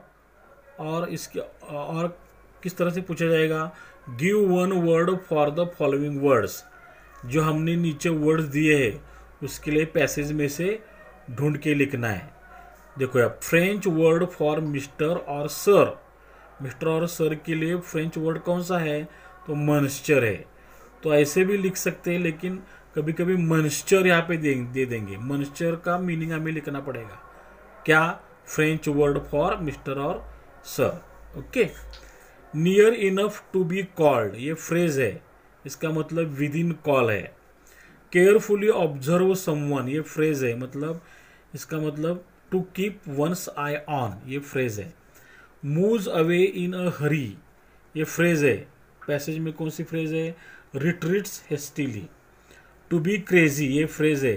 और इसके और किस तरह से पूछा जाएगा give one word for the following words जो हमने नीचे वर्ड्स दिए हैं उसके लिए पैसेज में से ढूंढ के लिखना है देखो यार फ्रेंच वर्ड फॉर मिस्टर और सर मिस्टर और सर के लिए फ्रेंच वर्ड कौन सा है तो मनस्चर है तो ऐसे भी लिख सकते हैं लेकिन कभी कभी मनस्चर यहाँ पे दे, दे देंगे मनस्चर का मीनिंग हमें लिखना पड़ेगा क्या फ्रेंच वर्ड फॉर मिस्टर और sir okay near enough to be called ये फ्रेज है इसका मतलब विद इन कॉल है केयरफुली ऑब्जर्व समवन ये फ्रेज है मतलब इसका मतलब to keep one's eye on ये फ्रेज है move away in a hurry ये फ्रेज है पैसेज में कौन सी फ्रेज है retreats hastily to be crazy ये फ्रेज है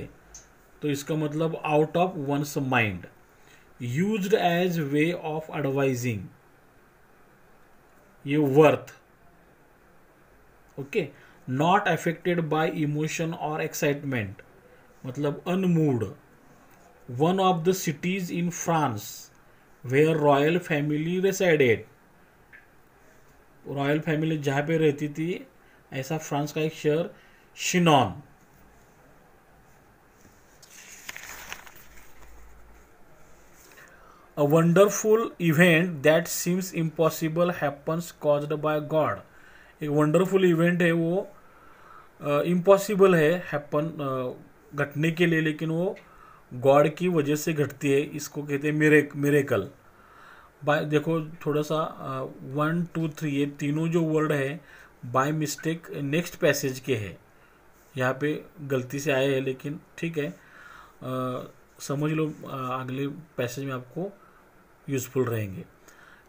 तो इसका मतलब out of one's mind use as way of advising ये worth okay not affected by emotion और एक्साइटमेंट मतलब unmoved one of the cities in France where royal family resided royal family जहाँ पे रहती थी ऐसा फ्रांस का एक शहर Chinon A wonderful event that seems impossible happens caused by God. एक वंडरफुल इवेंट है वो इम्पॉसिबल है हैपन घटने के लिए लेकिन वो गॉड की वजह से घटती है इसको कहते हैं मेरे मेरेकल बाय देखो थोड़ा सा वन टू थ्री ये तीनों जो वर्ड है बाय मिस्टेक नेक्स्ट पैसेज के है यहाँ पे गलती से आए हैं लेकिन ठीक है आ, समझ लो आ, अगले पैसेज में आपको यूजफुल रहेंगे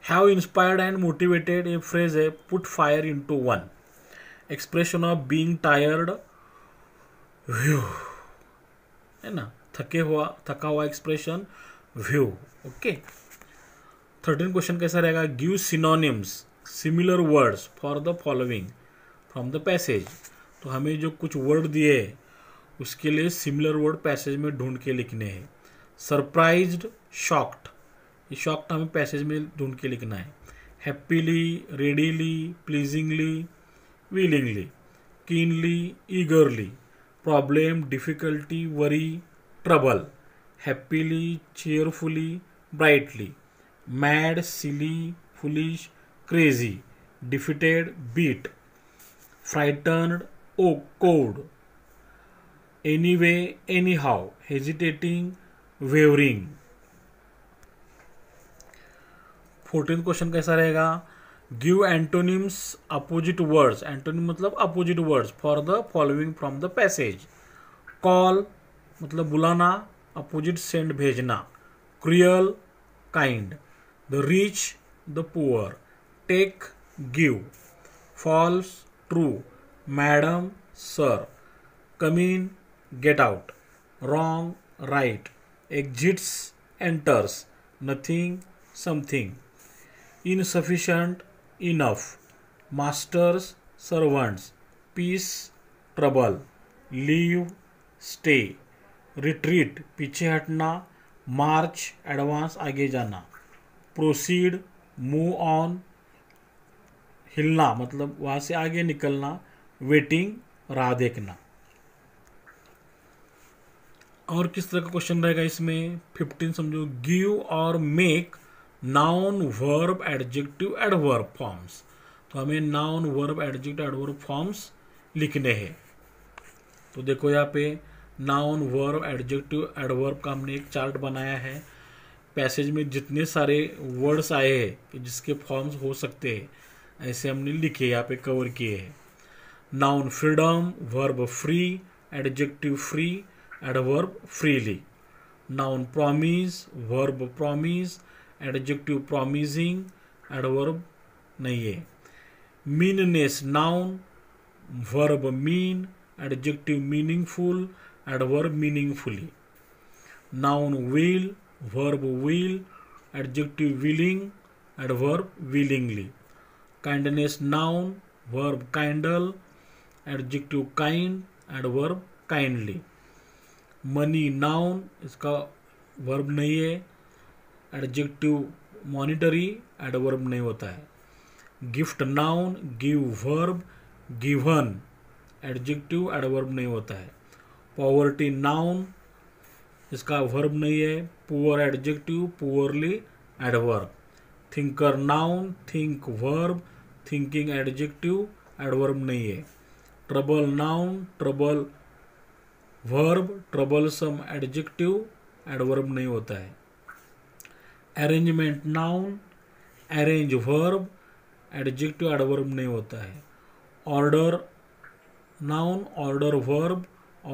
हैव इंस्पायर्ड एंड मोटिवेटेड ये फ्रेज है put fire into one expression of being tired view है ना थके हुआ थका हुआ expression view okay thirteen question कैसा रहेगा give synonyms similar words for the following from the passage तो हमें जो कुछ वर्ड दिए उसके लिए सिमिलर वर्ड पैसेज में ढूंढ के लिखने हैं सरप्राइज्ड शॉक्ड इस शॉक का हमें पैसेज में ढूंढ के लिखना है happily readily pleasingly willingly keenly eagerly problem difficulty worry trouble happily cheerfully brightly mad silly foolish crazy defeated beat frighten oh cowed anyway anyhow hesitating wavering fourteen question कैसा रहेगा give antonyms opposite words antonym मतलब opposite words for the following from the passage call मतलब बुलाना opposite send भेजना cruel kind the rich the poor take give false true madam sir come in get out wrong right exits enters nothing something insufficient enough masters servants peace trouble leave stay retreat पीछे हटना मार्च advance आगे जाना proceed move on हिलना मतलब वहाँ से आगे निकलना वेटिंग राह देखना और किस तरह का क्वेश्चन रहेगा इसमें फिफ्टीन समझो गिव और make noun verb adjective adverb forms तो हमें noun verb adjective adverb forms लिखने हैं तो देखो यहाँ पे नाउन वर्ब एडजेक्टिव एडवर्ब का हमने एक चार्ट बनाया है पैसेज में जितने सारे वर्ड्स आए हैं जिसके फॉर्म्स हो सकते हैं ऐसे हमने लिखे यहाँ पे कवर किए हैं noun freedom verb free adjective free adverb freely noun promise verb promise adjective promising adverb नहीं है meanness noun verb mean adjective meaningful adverb meaningfully noun will verb will adjective willing adverb willingly kindness noun verb kindle adjective kind adverb kindly money noun इसका verb नहीं है adjective monetary adverb नहीं होता है gift noun give verb given adjective adverb नहीं होता है poverty noun इसका वर्ब नहीं है poor adjective poorly adverb thinker noun think verb thinking adjective adverb नहीं है trouble noun trouble verb troublesome adjective adverb नहीं होता है arrangement noun arrange verb adjective adverb नहीं होता है order noun order verb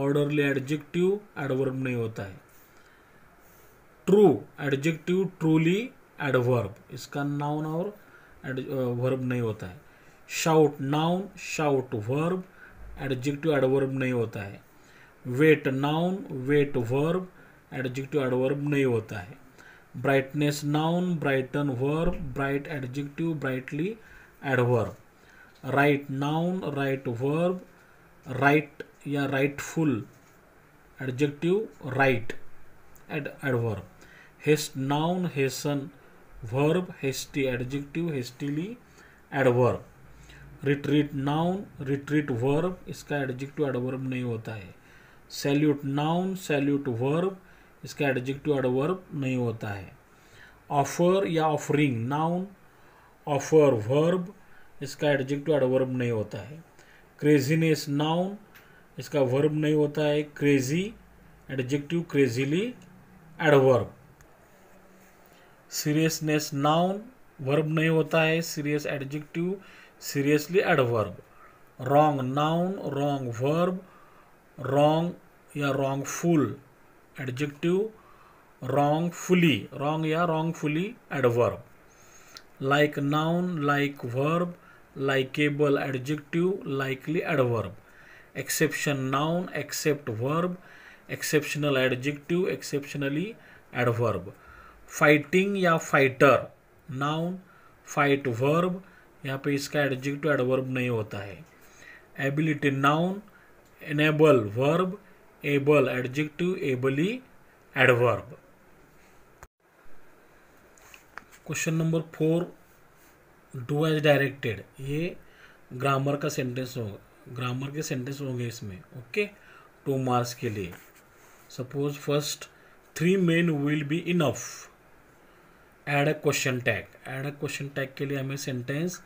orderly adjective adverb नहीं होता है ट्रू एडजेक्टिव ट्रूली एडवर्ब इसका नाउन और वर्ब नहीं होता है shout noun shout verb adjective adverb नहीं होता है wait noun wait verb adjective adverb नहीं होता है brightness noun brighten verb bright adjective brightly adverb right noun right verb right या rightful adjective right ad adverb haste noun hasten verb hasty adjective hastily adverb retreat noun retreat verb इसका adjective adverb नहीं होता है salute noun salute verb इसका adjective adverb नहीं होता है offer या ऑफरिंग नाउन ऑफर वर्ब इसका एडजेक्टिव एडवर्ब नहीं होता है क्रेजीनेस नाउन इसका वर्ब नहीं होता है crazy adjective crazily adverb seriousness noun verb नहीं होता है serious adjective seriously adverb wrong noun wrong verb wrong या wrongful adjective wrongfully wrong या wrongfully adverb like noun like verb likeable adjective likely adverb exception noun except verb exceptional adjective exceptionally adverb fighting या fighter noun fight verb यहाँ पे इसका adjective adverb नहीं होता है ability noun enable verb able adjective ably adverb question number four do as directed ये grammar का sentence होगा ग्रामर के सेंटेंस होंगे इसमें ओके टू मार्क्स के लिए suppose first three men will be enough add a question tag add a question tag के लिए हमें सेंटेंस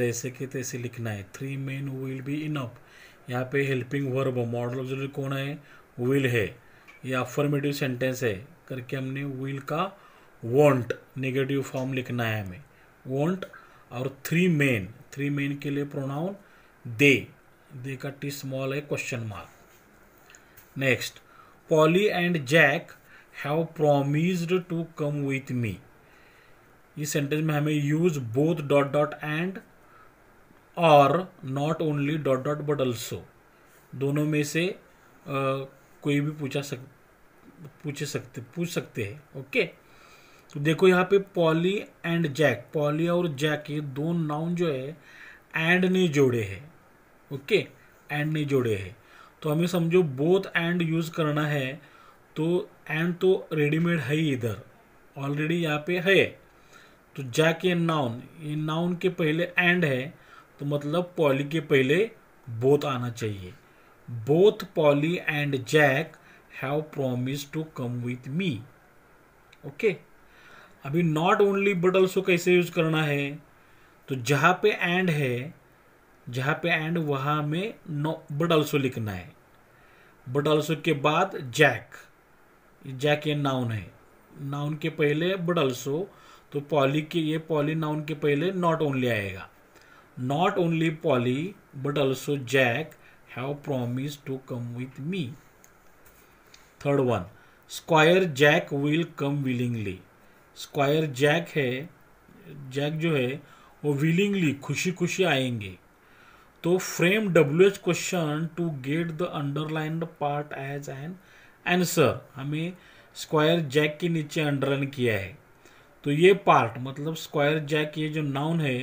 जैसे कि तैसे लिखना है three men will be enough यहाँ पे हेल्पिंग वर्ब मॉडल कौन है विल है ये अफर्मेटिव सेंटेंस है करके हमने विल का वॉन्ट नेगेटिव फॉर्म लिखना है हमें वॉन्ट और थ्री मेन थ्री मेन के लिए प्रोनाउन दे दे का टी स्मॉल है question mark next Polly and Jack have promised to come with me इस सेंटेंस में हमें use both dot dot and और not only dot dot but also दोनों में से कोई भी पूछा सक पूछ सकते पूछ सकते हैं ओके तो देखो यहाँ पे पॉली एंड जैक पॉली और जैक ये दो नाउन जो है एंड ने जोड़े हैं ओके एंड ने जोड़े हैं तो हमें समझो बोथ एंड यूज़ करना है तो एंड तो रेडीमेड है ही इधर ऑलरेडी यहाँ पे है तो जैक ये नाउन ये नाउन के पहले एंड है तो मतलब पॉली के पहले बोथ आना चाहिए both Polly and Jack have promised to come with me. Okay okay? अभी नॉट ओनली बट ऑल्सो कैसे यूज करना है तो जहां पे एंड है जहां पे एंड वहां में नो बट ऑल्सो लिखना है बट ऑल्सो के बाद जैक जैक ये नाउन है नाउन के पहले बट ऑल्सो तो पॉली के ये पॉली नाउन के पहले नॉट ओनली आएगा not only Polly but also Jack have promised to come with me. Third one square Jack will come willingly square Jack है जैक जो है वो विलिंगली खुशी खुशी आएंगे तो frame W H question to get the underlined part as an answer हमें square Jack के नीचे अंडरलाइन किया है तो ये पार्ट मतलब स्क्वायर जैक ये जो नाउन है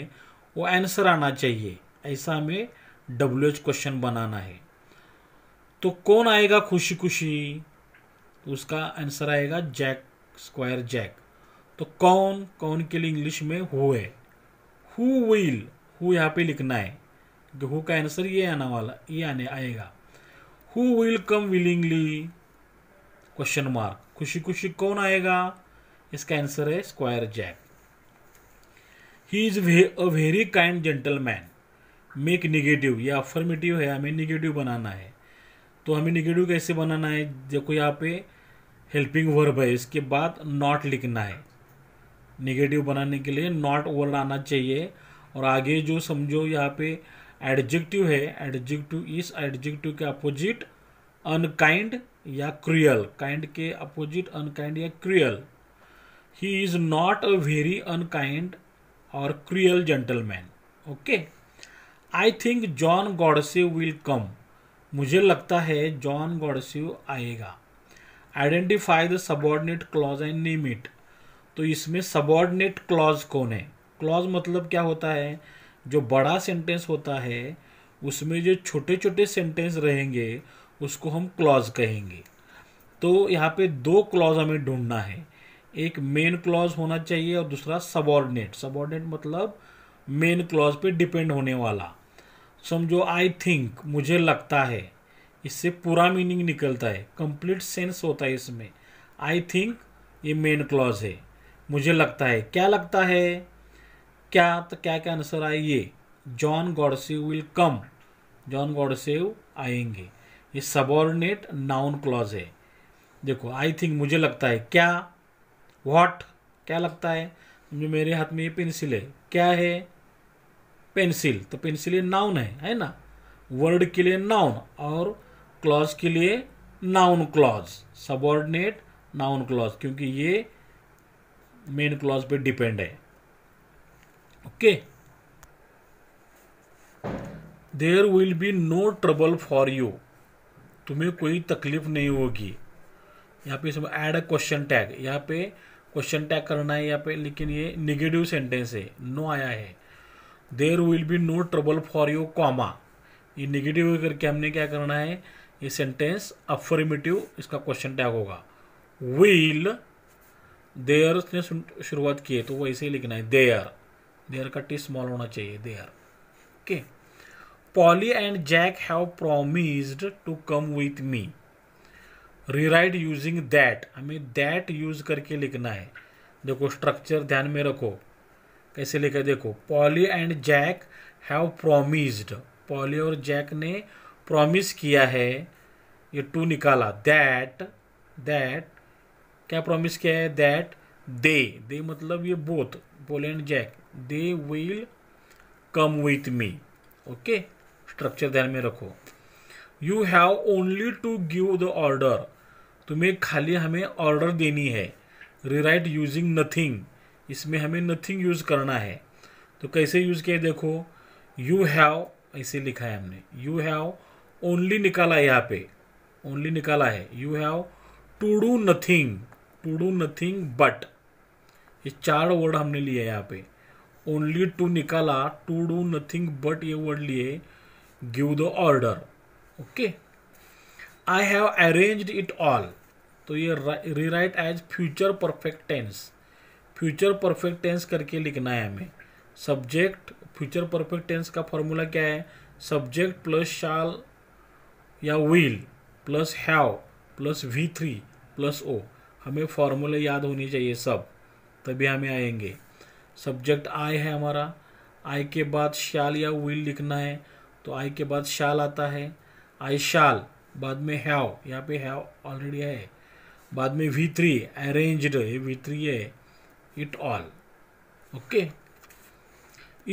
वो आंसर आना चाहिए ऐसा हमें डब्ल्यू एच क्वेश्चन बनाना है तो कौन आएगा खुशी खुशी तो उसका आंसर आएगा जैक स्क्वायर जैक तो कौन कौन के लिए इंग्लिश में हु है हु विल हु यहाँ पे लिखना है तो हु का आंसर ये आना वाला ये आने आएगा who will come willingly question mark खुशी खुशी कौन आएगा इसका आंसर है square Jack he is a very kind gentleman make negative या अफर्मेटिव है हमें निगेटिव बनाना है तो हमें निगेटिव कैसे बनाना है देखो यहाँ पे हेल्पिंग वर्ब है इसके बाद नॉट लिखना है निगेटिव बनाने के लिए नॉट वर्ड आना चाहिए और आगे जो समझो यहाँ पे एडजेक्टिव है एडजेक्टिव इस एडजेक्टिव के अपोजिट अनकाइंड या क्रियल काइंड के अपोजिट अनकाइंड या cruel he is not a very unkind और cruel gentleman okay I think John Godsive will come मुझे लगता है जॉन गॉडसिव आएगा identify the subordinate clause and name it तो इसमें सबॉर्डिनेट क्लॉज कौन है क्लॉज मतलब क्या होता है जो बड़ा सेंटेंस होता है उसमें जो छोटे छोटे सेंटेंस रहेंगे उसको हम क्लॉज कहेंगे तो यहाँ पे दो क्लॉज हमें ढूंढना है एक मेन क्लॉज होना चाहिए और दूसरा सबॉर्डिनेट सबॉर्डिनेट मतलब मेन क्लॉज पे डिपेंड होने वाला समझो आई थिंक मुझे लगता है इससे पूरा मीनिंग निकलता है कंप्लीट सेंस होता है इसमें आई थिंक ये मेन क्लॉज है मुझे लगता है क्या लगता है क्या तो क्या क्या आंसर आए ये John Godsave will come John Godsave आएंगे ये सबॉर्डिनेट नाउन क्लॉज है देखो आई थिंक मुझे लगता है क्या वॉट क्या लगता है मेरे हाथ में ये पेंसिल है क्या है पेंसिल तो पेंसिल ये नाउन है है ना वर्ड के लिए नाउन और क्लॉज के लिए noun clause subordinate noun clause क्योंकि ये मेन क्लॉज पे डिपेंड है okay there will be no trouble for you तुम्हें कोई तकलीफ नहीं होगी यहाँ पे सब ऐड अ क्वेश्चन टैग यहाँ पे क्वेश्चन टैग करना है यहाँ पे लेकिन ये निगेटिव सेंटेंस है नो आया है there will be no trouble for you comma ये निगेटिव करके हमने क्या करना है ये सेंटेंस अफर्मेटिव इसका क्वेश्चन टैग होगा विल देयर ने शुरुआत की है तो वैसे ही लिखना है देयर देयर का टी स्मॉल होना चाहिए there okay Polly and Jack have promised to come with me rewrite using that हमें दैट यूज करके लिखना है देखो स्ट्रक्चर ध्यान में रखो कैसे लिखा है देखो Polly and Jack have promised Polly और जैक ने प्रॉमिस किया है ये टू निकाला दैट दैट क्या प्रॉमिस किया है दैट दे दे मतलब ये both Polly and Jack they will come with me okay structure ध्यान में रखो you have only to give the order तुम्हें खाली हमें ऑर्डर देनी है रिराइट यूजिंग नथिंग इसमें हमें नथिंग यूज़ करना है तो कैसे यूज़ किया देखो यू हैव ऐसे लिखा है हमने यू हैव ओनली निकाला है यहाँ पे ओनली निकाला है you have to do nothing to do nothing but ये चार वर्ड हमने लिए यहाँ पे ओनली टू निकाला टू डू नथिंग बट ये वर्ड लिए give the order okay I have arranged it all तो ये rewrite as future perfect tense future perfect tense करके लिखना है हमें सब्जेक्ट फ्यूचर परफेक्ट टेंस का फॉर्मूला क्या है सब्जेक्ट प्लस शाल या will plus have plus we three plus O हमें फॉर्मूले याद होनी चाहिए सब तभी हमें आएंगे सब्जेक्ट आय है हमारा आय के बाद शाल या विल लिखना है तो आय के बाद शाल आता है आई शाल बाद में हैव यहाँ पे हैव ऑलरेडी है बाद में वी थ्री अरेंज्ड ये वी थ्री है it all okay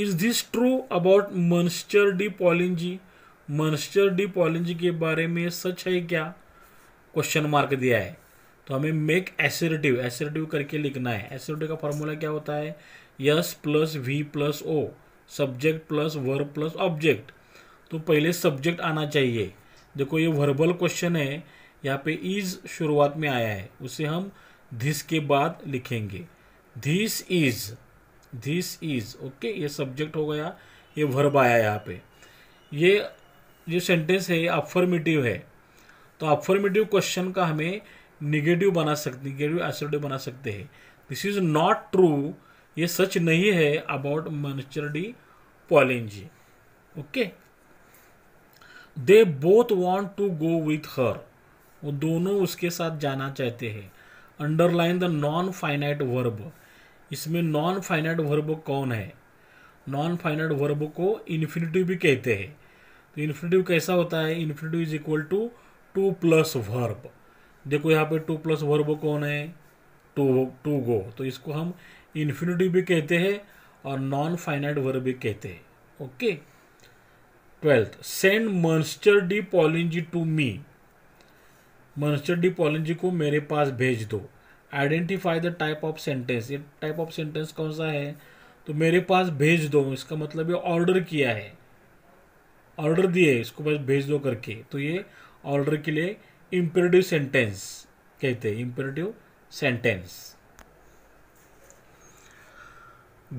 is this true about मनस्टर डी पॉलिंजी मनस्टर डी पॉलिंजी के बारे में सच है क्या क्वेश्चन मार्क दिया है तो हमें मेक एसरेटिव एसरेटिव करके लिखना है एसरेटिव का फॉर्मूला क्या होता है S plus V plus O subject plus verb plus object तो पहले सब्जेक्ट आना चाहिए देखो ये वर्बल क्वेश्चन है यहाँ पे इज शुरुआत में आया है उसे हम धिस के बाद लिखेंगे this is this is okay ये सब्जेक्ट हो गया ये वर्ब आया यहाँ पे ये जो सेंटेंस है ये अफर्मेटिव है तो अफर्मेटिव क्वेश्चन का हमें निगेटिव बना सकते निगेटिव एसर्टिव बना सकते हैं दिस इज नॉट ट्रू ये सच नहीं है अबाउट मनचर डी जी okay they both want to go with her वो दोनों उसके साथ जाना चाहते हैं underline the non finite verb इसमें नॉन फाइनाइट वर्ब कौन है नॉन फाइनाइट वर्ब को इन्फिनेटिव भी कहते हैं तो इन्फिनेटिव कैसा होता है infinitive is equal to to plus verb देखो यहाँ पे टू प्लस वर्ब कौन है टू टू गो तो इसको हम इन्फिनेटिव भी कहते हैं और नॉन फाइनाइट वर्ब भी कहते हैं okay twelfth send Monsieur de Poulengey to me Monsieur de Poulengey को मेरे पास भेज दो identify the type of sentence ये टाइप ऑफ सेंटेंस कौन सा है तो मेरे पास भेज दो इसका मतलब ये ऑर्डर किया है ऑर्डर दिए इसको बस भेज दो करके तो ये ऑर्डर के लिए इम्पेरेटिव सेंटेंस कहते हैं imperative sentence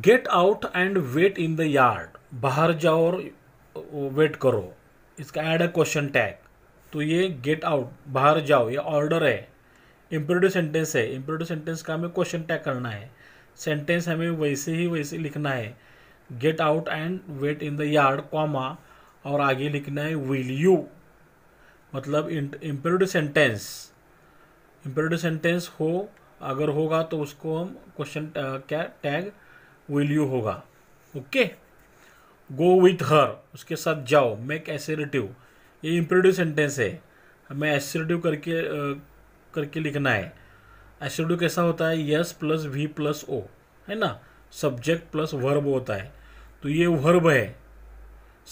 get out and wait in the yard बाहर जाओ और वेट करो इसका एड अ क्वेश्चन टैग तो ये गेट आउट बाहर जाओ ये ऑर्डर है इम्प्रोटिव सेंटेंस है इम्प्रोटिव सेंटेंस का हमें क्वेश्चन टैग करना है सेंटेंस हमें वैसे ही वैसे लिखना है get out and wait in the yard comma और आगे लिखना है विल यू मतलब इम्प्रोटिव सेंटेंस इम्प्रोटिव सेंटेंस हो अगर होगा तो उसको हम क्वेश्चन क्या टैग विल यू होगा ओके गो विथ हर उसके साथ जाओ मेक एसेरेटिव ये इम्प्रोटिव सेंटेंस है हमें एसेरेटिव करके करके लिखना है एसिडो कैसा होता है S plus V plus O है ना सब्जेक्ट प्लस वर्ब होता है तो ये वर्ब है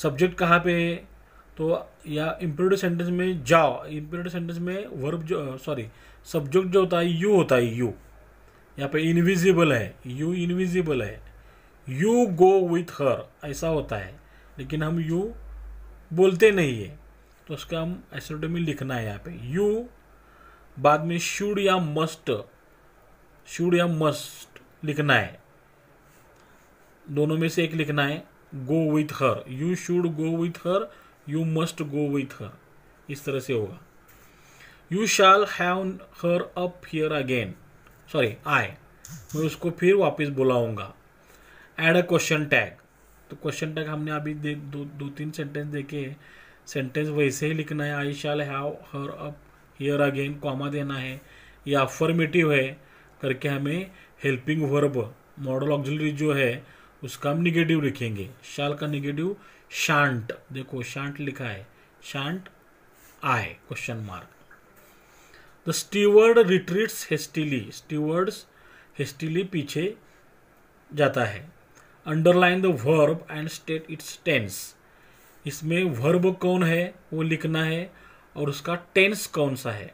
सब्जेक्ट कहाँ पे है तो या इम्प्यूटिव सेंटेंस में जाओ इम्प्यूटिव सेंटेंस में वर्ब जो सॉरी सब्जेक्ट जो होता है यू होता है यू यहाँ पे इनविजिबल है यू इनविजिबल है यू गो विथ हर ऐसा होता है लेकिन हम यू बोलते नहीं है तो उसका हम एसोडमी लिखना है यहाँ पे यू बाद में शुड या मस्ट शुड या मस्ट लिखना है दोनों में से एक लिखना है go with her you should go with her you must go with her इस तरह से होगा you shall have her up here again sorry I मैं उसको फिर वापस बुलाऊंगा एड अ क्वेश्चन टैग तो क्वेश्चन टैग हमने अभी दो दो तीन सेंटेंस देखे सेंटेंस वैसे ही लिखना है I shall have her up here again comma देना है या अफर्मेटिव है करके हमें हेल्पिंग वर्ब मॉडल ऑक्सिलरी जो है उसका हम निगेटिव लिखेंगे शाल का निगेटिव शांट देखो शांट लिखा है shan't I question mark the steward retreats hastily stewards hastily पीछे जाता है underline the verb and state its tense इसमें वर्ब कौन है वो लिखना है और उसका टेंस कौन सा है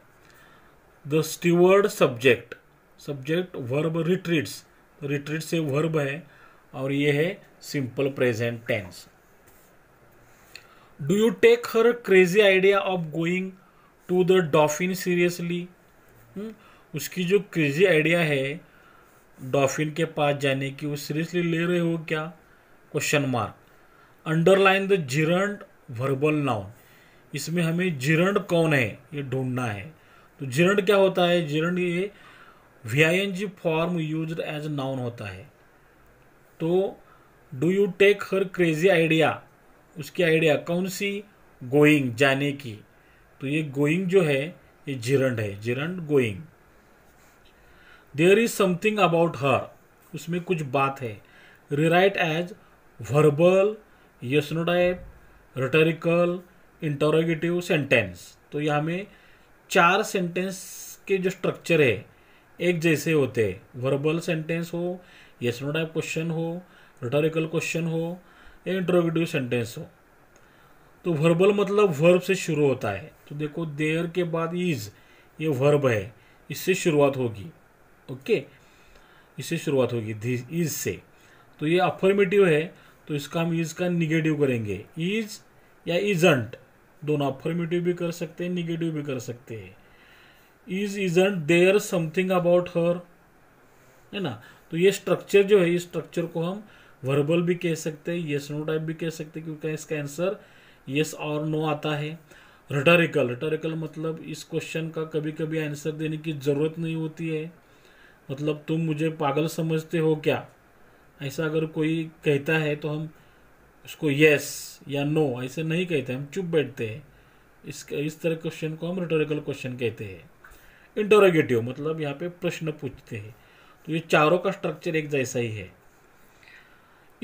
the steward subject subject verb retreats retreat से वर्ब है और ये है simple present tense do you take her crazy idea of going to the डॉफिन seriously उसकी जो क्रेजी आइडिया है डॉफिन के पास जाने की वो सीरियसली ले रहे हो क्या question mark underline the gerund verbal noun इसमें हमें जिरण कौन है ये ढूंढना है तो जिरण क्या होता है जिरण ये V I N G form use as noun होता है तो do you take her crazy idea उसकी आइडिया कौन सी गोइंग जाने की तो ये गोइंग जो है ये जिरंड है gerund going there is something about her उसमें कुछ बात है rewrite as verbal yes no type rhetorical interrogative sentence तो यहाँ में चार सेंटेंस के जो स्ट्रक्चर है एक जैसे होते हैं वर्बल सेंटेंस हो यस नो टाइप क्वेश्चन हो रिटोरिकल क्वेश्चन हो या इंटरोगेटिव सेंटेंस हो तो वर्बल मतलब वर्ब से शुरू होता है तो देखो देयर के बाद इज ये वर्ब है इससे शुरुआत होगी ओके इससे शुरुआत होगी दिस इज से तो ये अफर्मेटिव है तो इसका हम इज का निगेटिव करेंगे इज या इजंट दोनों अफर्मेटिव भी कर सकते हैं निगेटिव भी कर सकते हैं is isn't there something about her है ना तो ये स्ट्रक्चर जो है इस स्ट्रक्चर को हम वर्बल भी कह सकते हैं येस नो टाइप भी कह सकते हैं क्योंकि इसका आंसर येस और नो आता है रटारिकल रटारिकल मतलब इस क्वेश्चन का कभी कभी आंसर देने की ज़रूरत नहीं होती है मतलब तुम मुझे पागल समझते हो क्या ऐसा अगर कोई कहता है तो हम उसको यस या नो ऐसे नहीं कहते हम चुप बैठते हैं इस इस तरह क्वेश्चन को हम रिटोरिकल क्वेश्चन कहते हैं इंटरोगेटिव मतलब यहाँ पे प्रश्न पूछते हैं तो ये चारों का स्ट्रक्चर एक जैसा ही है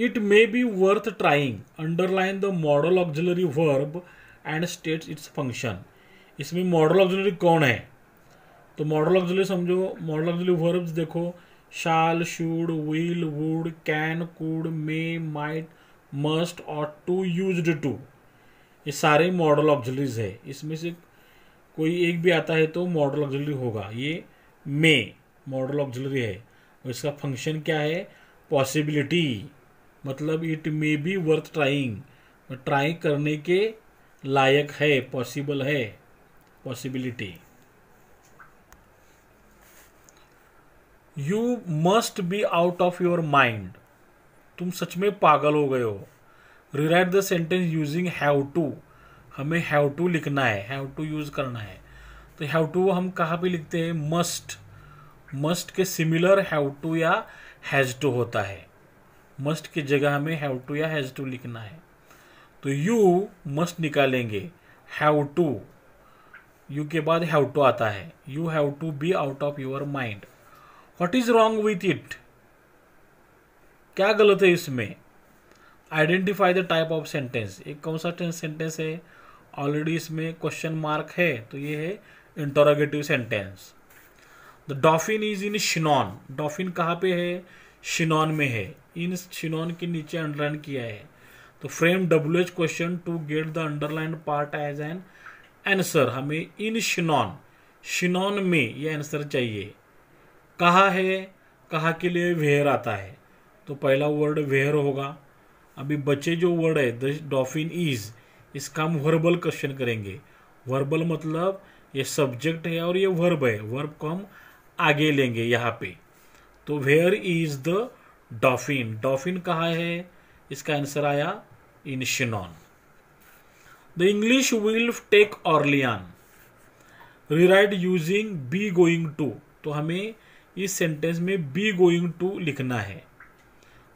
it may be worth trying underline the modal auxiliary verb and states its function इसमें मॉडल ऑक्जिलरी कौन है तो मॉडल ऑक्जिलरी समझो मॉडल ऑक्जिलरी वर्ब्स देखो shall should will would can could may might must और टू यूज टू ये सारे model ऑक्जलरीज है इसमें से कोई एक भी आता है तो मॉडल ऑक्जलरी होगा ये मे मॉडल ऑक्जलरी है और इसका फंक्शन क्या है पॉसिबिलिटी मतलब it may be worth trying try करने के लायक है पॉसिबल है possibility you must be out of your mind तुम सच में पागल हो गए हो rewrite the sentence using have to हमें हैव टू लिखना है हैव टू यूज़ करना है तो हैव टू हम कहाँ पे लिखते हैं मस्ट मस्ट के सिमिलर हैव टू या हैज़ टू होता है मस्ट की जगह हमें हैव टू या हैज़ टू लिखना है तो यू मस्ट निकालेंगे हैव टू यू के बाद हैव टू आता है you have to be out of your mind what is wrong with it क्या गलत है इसमें identify the type of sentence एक कौन सा सेंटेंस है ऑलरेडी इसमें क्वेश्चन मार्क है तो ये है interrogative sentence the Dauphin is in Chinon Dauphin कहाँ पे है शिनॉन में है इन शिनॉन के नीचे अंडरलाइन किया है तो frame W H question to get the underline part as an answer हमें इन शिनॉन शिनॉन में ये आंसर चाहिए कहाँ है कहाँ के लिए वेयर आता है तो पहला वर्ड वेयर होगा अभी बचे जो वर्ड है द डॉफिन इज़ इसका हम वर्बल क्वेश्चन करेंगे वर्बल मतलब ये सब्जेक्ट है और ये वर्ब है वर्ब को हम आगे लेंगे यहाँ पे तो वेयर इज द डॉफिन डॉफिन कहाँ है इसका आंसर आया in Chinon the English will take Orleans rewrite using be going to तो हमें इस सेंटेंस में बी गोइंग टू लिखना है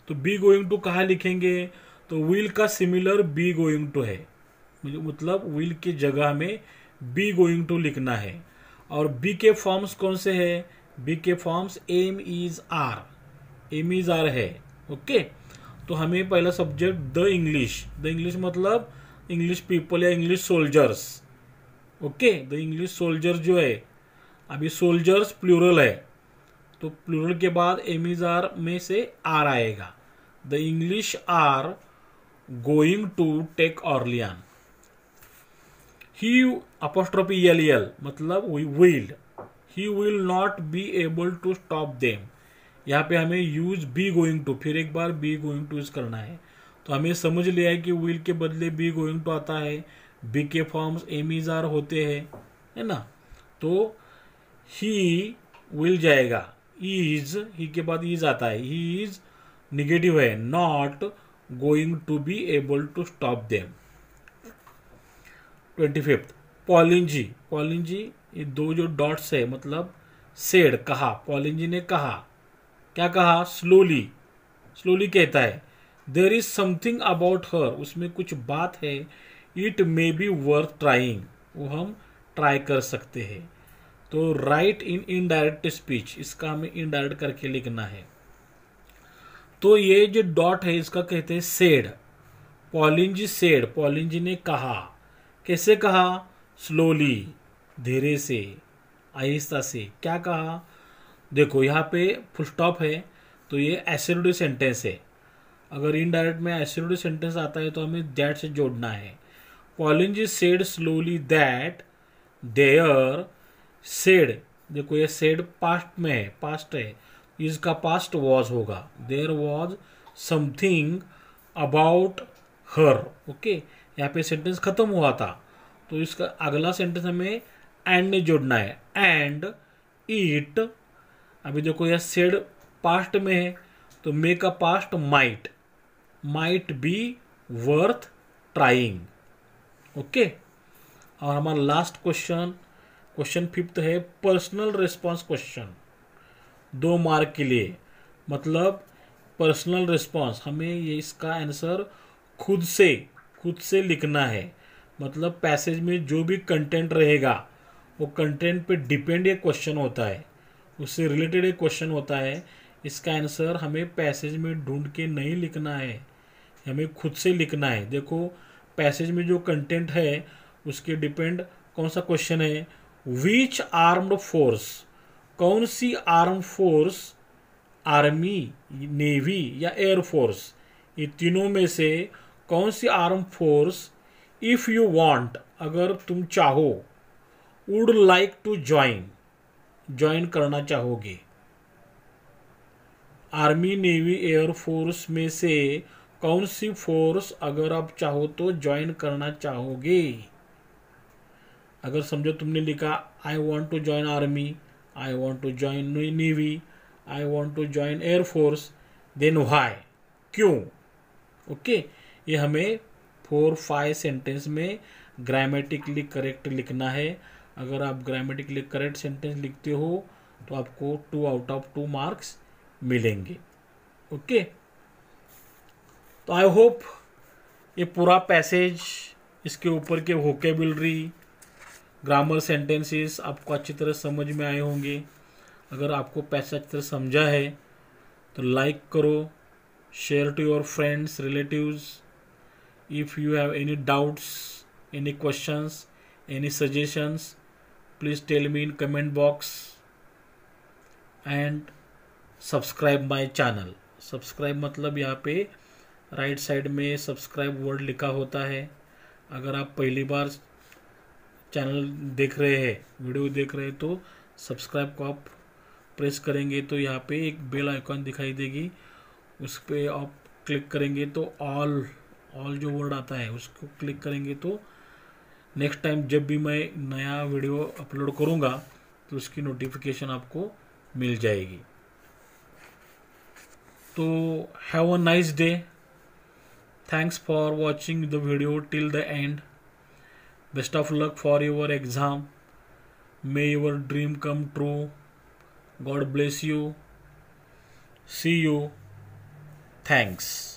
तो बी गोइंग टू कहाँ लिखेंगे तो विल का सिमिलर बी गोइंग टू है मतलब विल की जगह में बी गोइंग टू लिखना है और बी के फॉर्म्स कौन से हैं बी के forms am is are am is are है ओके तो हमें पहला subject the English the English मतलब इंग्लिश पीपल या English soldiers okay the English soldiers जो है अभी सोल्जर्स प्लूरल है तो प्लूरल के बाद एम इज आर में से आर आएगा the English are going to take Orleans he apostrophe L L मतलब will he will not be able to stop them यहाँ पे हमें यूज बी गोइंग टू फिर एक बार बी गोइंग टू यूज करना है तो हमें समझ लिया है कि विल के बदले बी गोइंग टू आता है बी के फॉर्म्स एम इज आर होते हैं है ना तो ही विल जाएगा ही इज ही के बाद इज आता है ही इज निगेटिव है not going to be able to stop them twenty fifth Poulengey Poulengey ये दो जो डॉट्स है मतलब सेड कहा पॉलिंजी ने कहा क्या कहा स्लोली स्लोली कहता है there is something about her उसमें कुछ बात है it may be worth trying वो हम ट्राई कर सकते हैं तो राइट इन इनडायरेक्ट स्पीच इसका हमें इनडायरेक्ट करके लिखना है तो ये जो डॉट है इसका कहते हैं सेड पॉलिंजी सेड पॉलिंजी ने कहा कैसे कहा स्लोली धीरे से आहिस्ता से क्या कहा देखो यहाँ पे फुल स्टॉप है तो ये एसिड सेंटेंस है अगर इनडायरेक्ट में एसिड सेंटेंस आता है तो हमें दैट से जोड़ना है Poulengey said slowly that there said देखो ये सेड पास्ट में है पास्ट है इसका पास्ट वॉज होगा there was something about her okay यहाँ पे सेंटेंस खत्म हुआ था तो इसका अगला सेंटेंस हमें एंड ने जोड़ना है एंड इट अभी देखो यह सेड पास्ट में है तो मे का past might might be worth trying okay और हमारा लास्ट क्वेश्चन क्वेश्चन फिफ्थ है पर्सनल रिस्पांस क्वेश्चन दो मार्क के लिए मतलब पर्सनल रिस्पांस हमें ये इसका आंसर खुद से खुद से लिखना है मतलब पैसेज में जो भी कंटेंट रहेगा वो कंटेंट पे डिपेंड एक क्वेश्चन होता है उससे रिलेटेड एक क्वेश्चन होता है इसका आंसर हमें पैसेज में ढूंढ के नहीं लिखना है हमें खुद से लिखना है देखो पैसेज में जो कंटेंट है उसके डिपेंड कौन सा क्वेश्चन है विच आर्म्ड फोर्स कौन सी आर्म फोर्स आर्मी नेवी या एयरफोर्स ये तीनों में से कौन सी arm force if you want अगर तुम चाहो would like to join join करना चाहोगे आर्मी नेवी एयरफोर्स में से कौन सी फोर्स अगर आप चाहो तो ज्वाइन करना चाहोगे अगर समझो तुमने लिखा I want to join army I want to join navy I want to join air force then why क्यों ओके okay? ये हमें फोर फाइव सेंटेंस में ग्रामेटिकली करेक्ट लिखना है अगर आप ग्रामेटिकली करेक्ट सेंटेंस लिखते हो तो आपको two out of two marks मिलेंगे ओके okay? तो आई होप ये पूरा पैसेज इसके ऊपर के वोकेबलरी ग्रामर सेंटेंसेस आपको अच्छी तरह समझ में आए होंगे अगर आपको पैसा अच्छी तरह समझा है तो लाइक करो share to your friends relatives if you have any doubts any questions any suggestions please tell me in comment box and subscribe my channel subscribe मतलब यहाँ पे राइट साइड में सब्सक्राइब वर्ड लिखा होता है अगर आप पहली बार चैनल देख रहे हैं वीडियो देख रहे हैं तो सब्सक्राइब को आप प्रेस करेंगे तो यहाँ पे एक बेल आइकॉन दिखाई देगी उस पर आप क्लिक करेंगे तो ऑल ऑल जो वर्ड आता है उसको क्लिक करेंगे तो नेक्स्ट टाइम जब भी मैं नया वीडियो अपलोड करूँगा तो उसकी नोटिफिकेशन आपको मिल जाएगी तो have a nice day thanks for watching the video till the end Best of luck for your exam. May your dream come true. God bless you. See you. Thanks.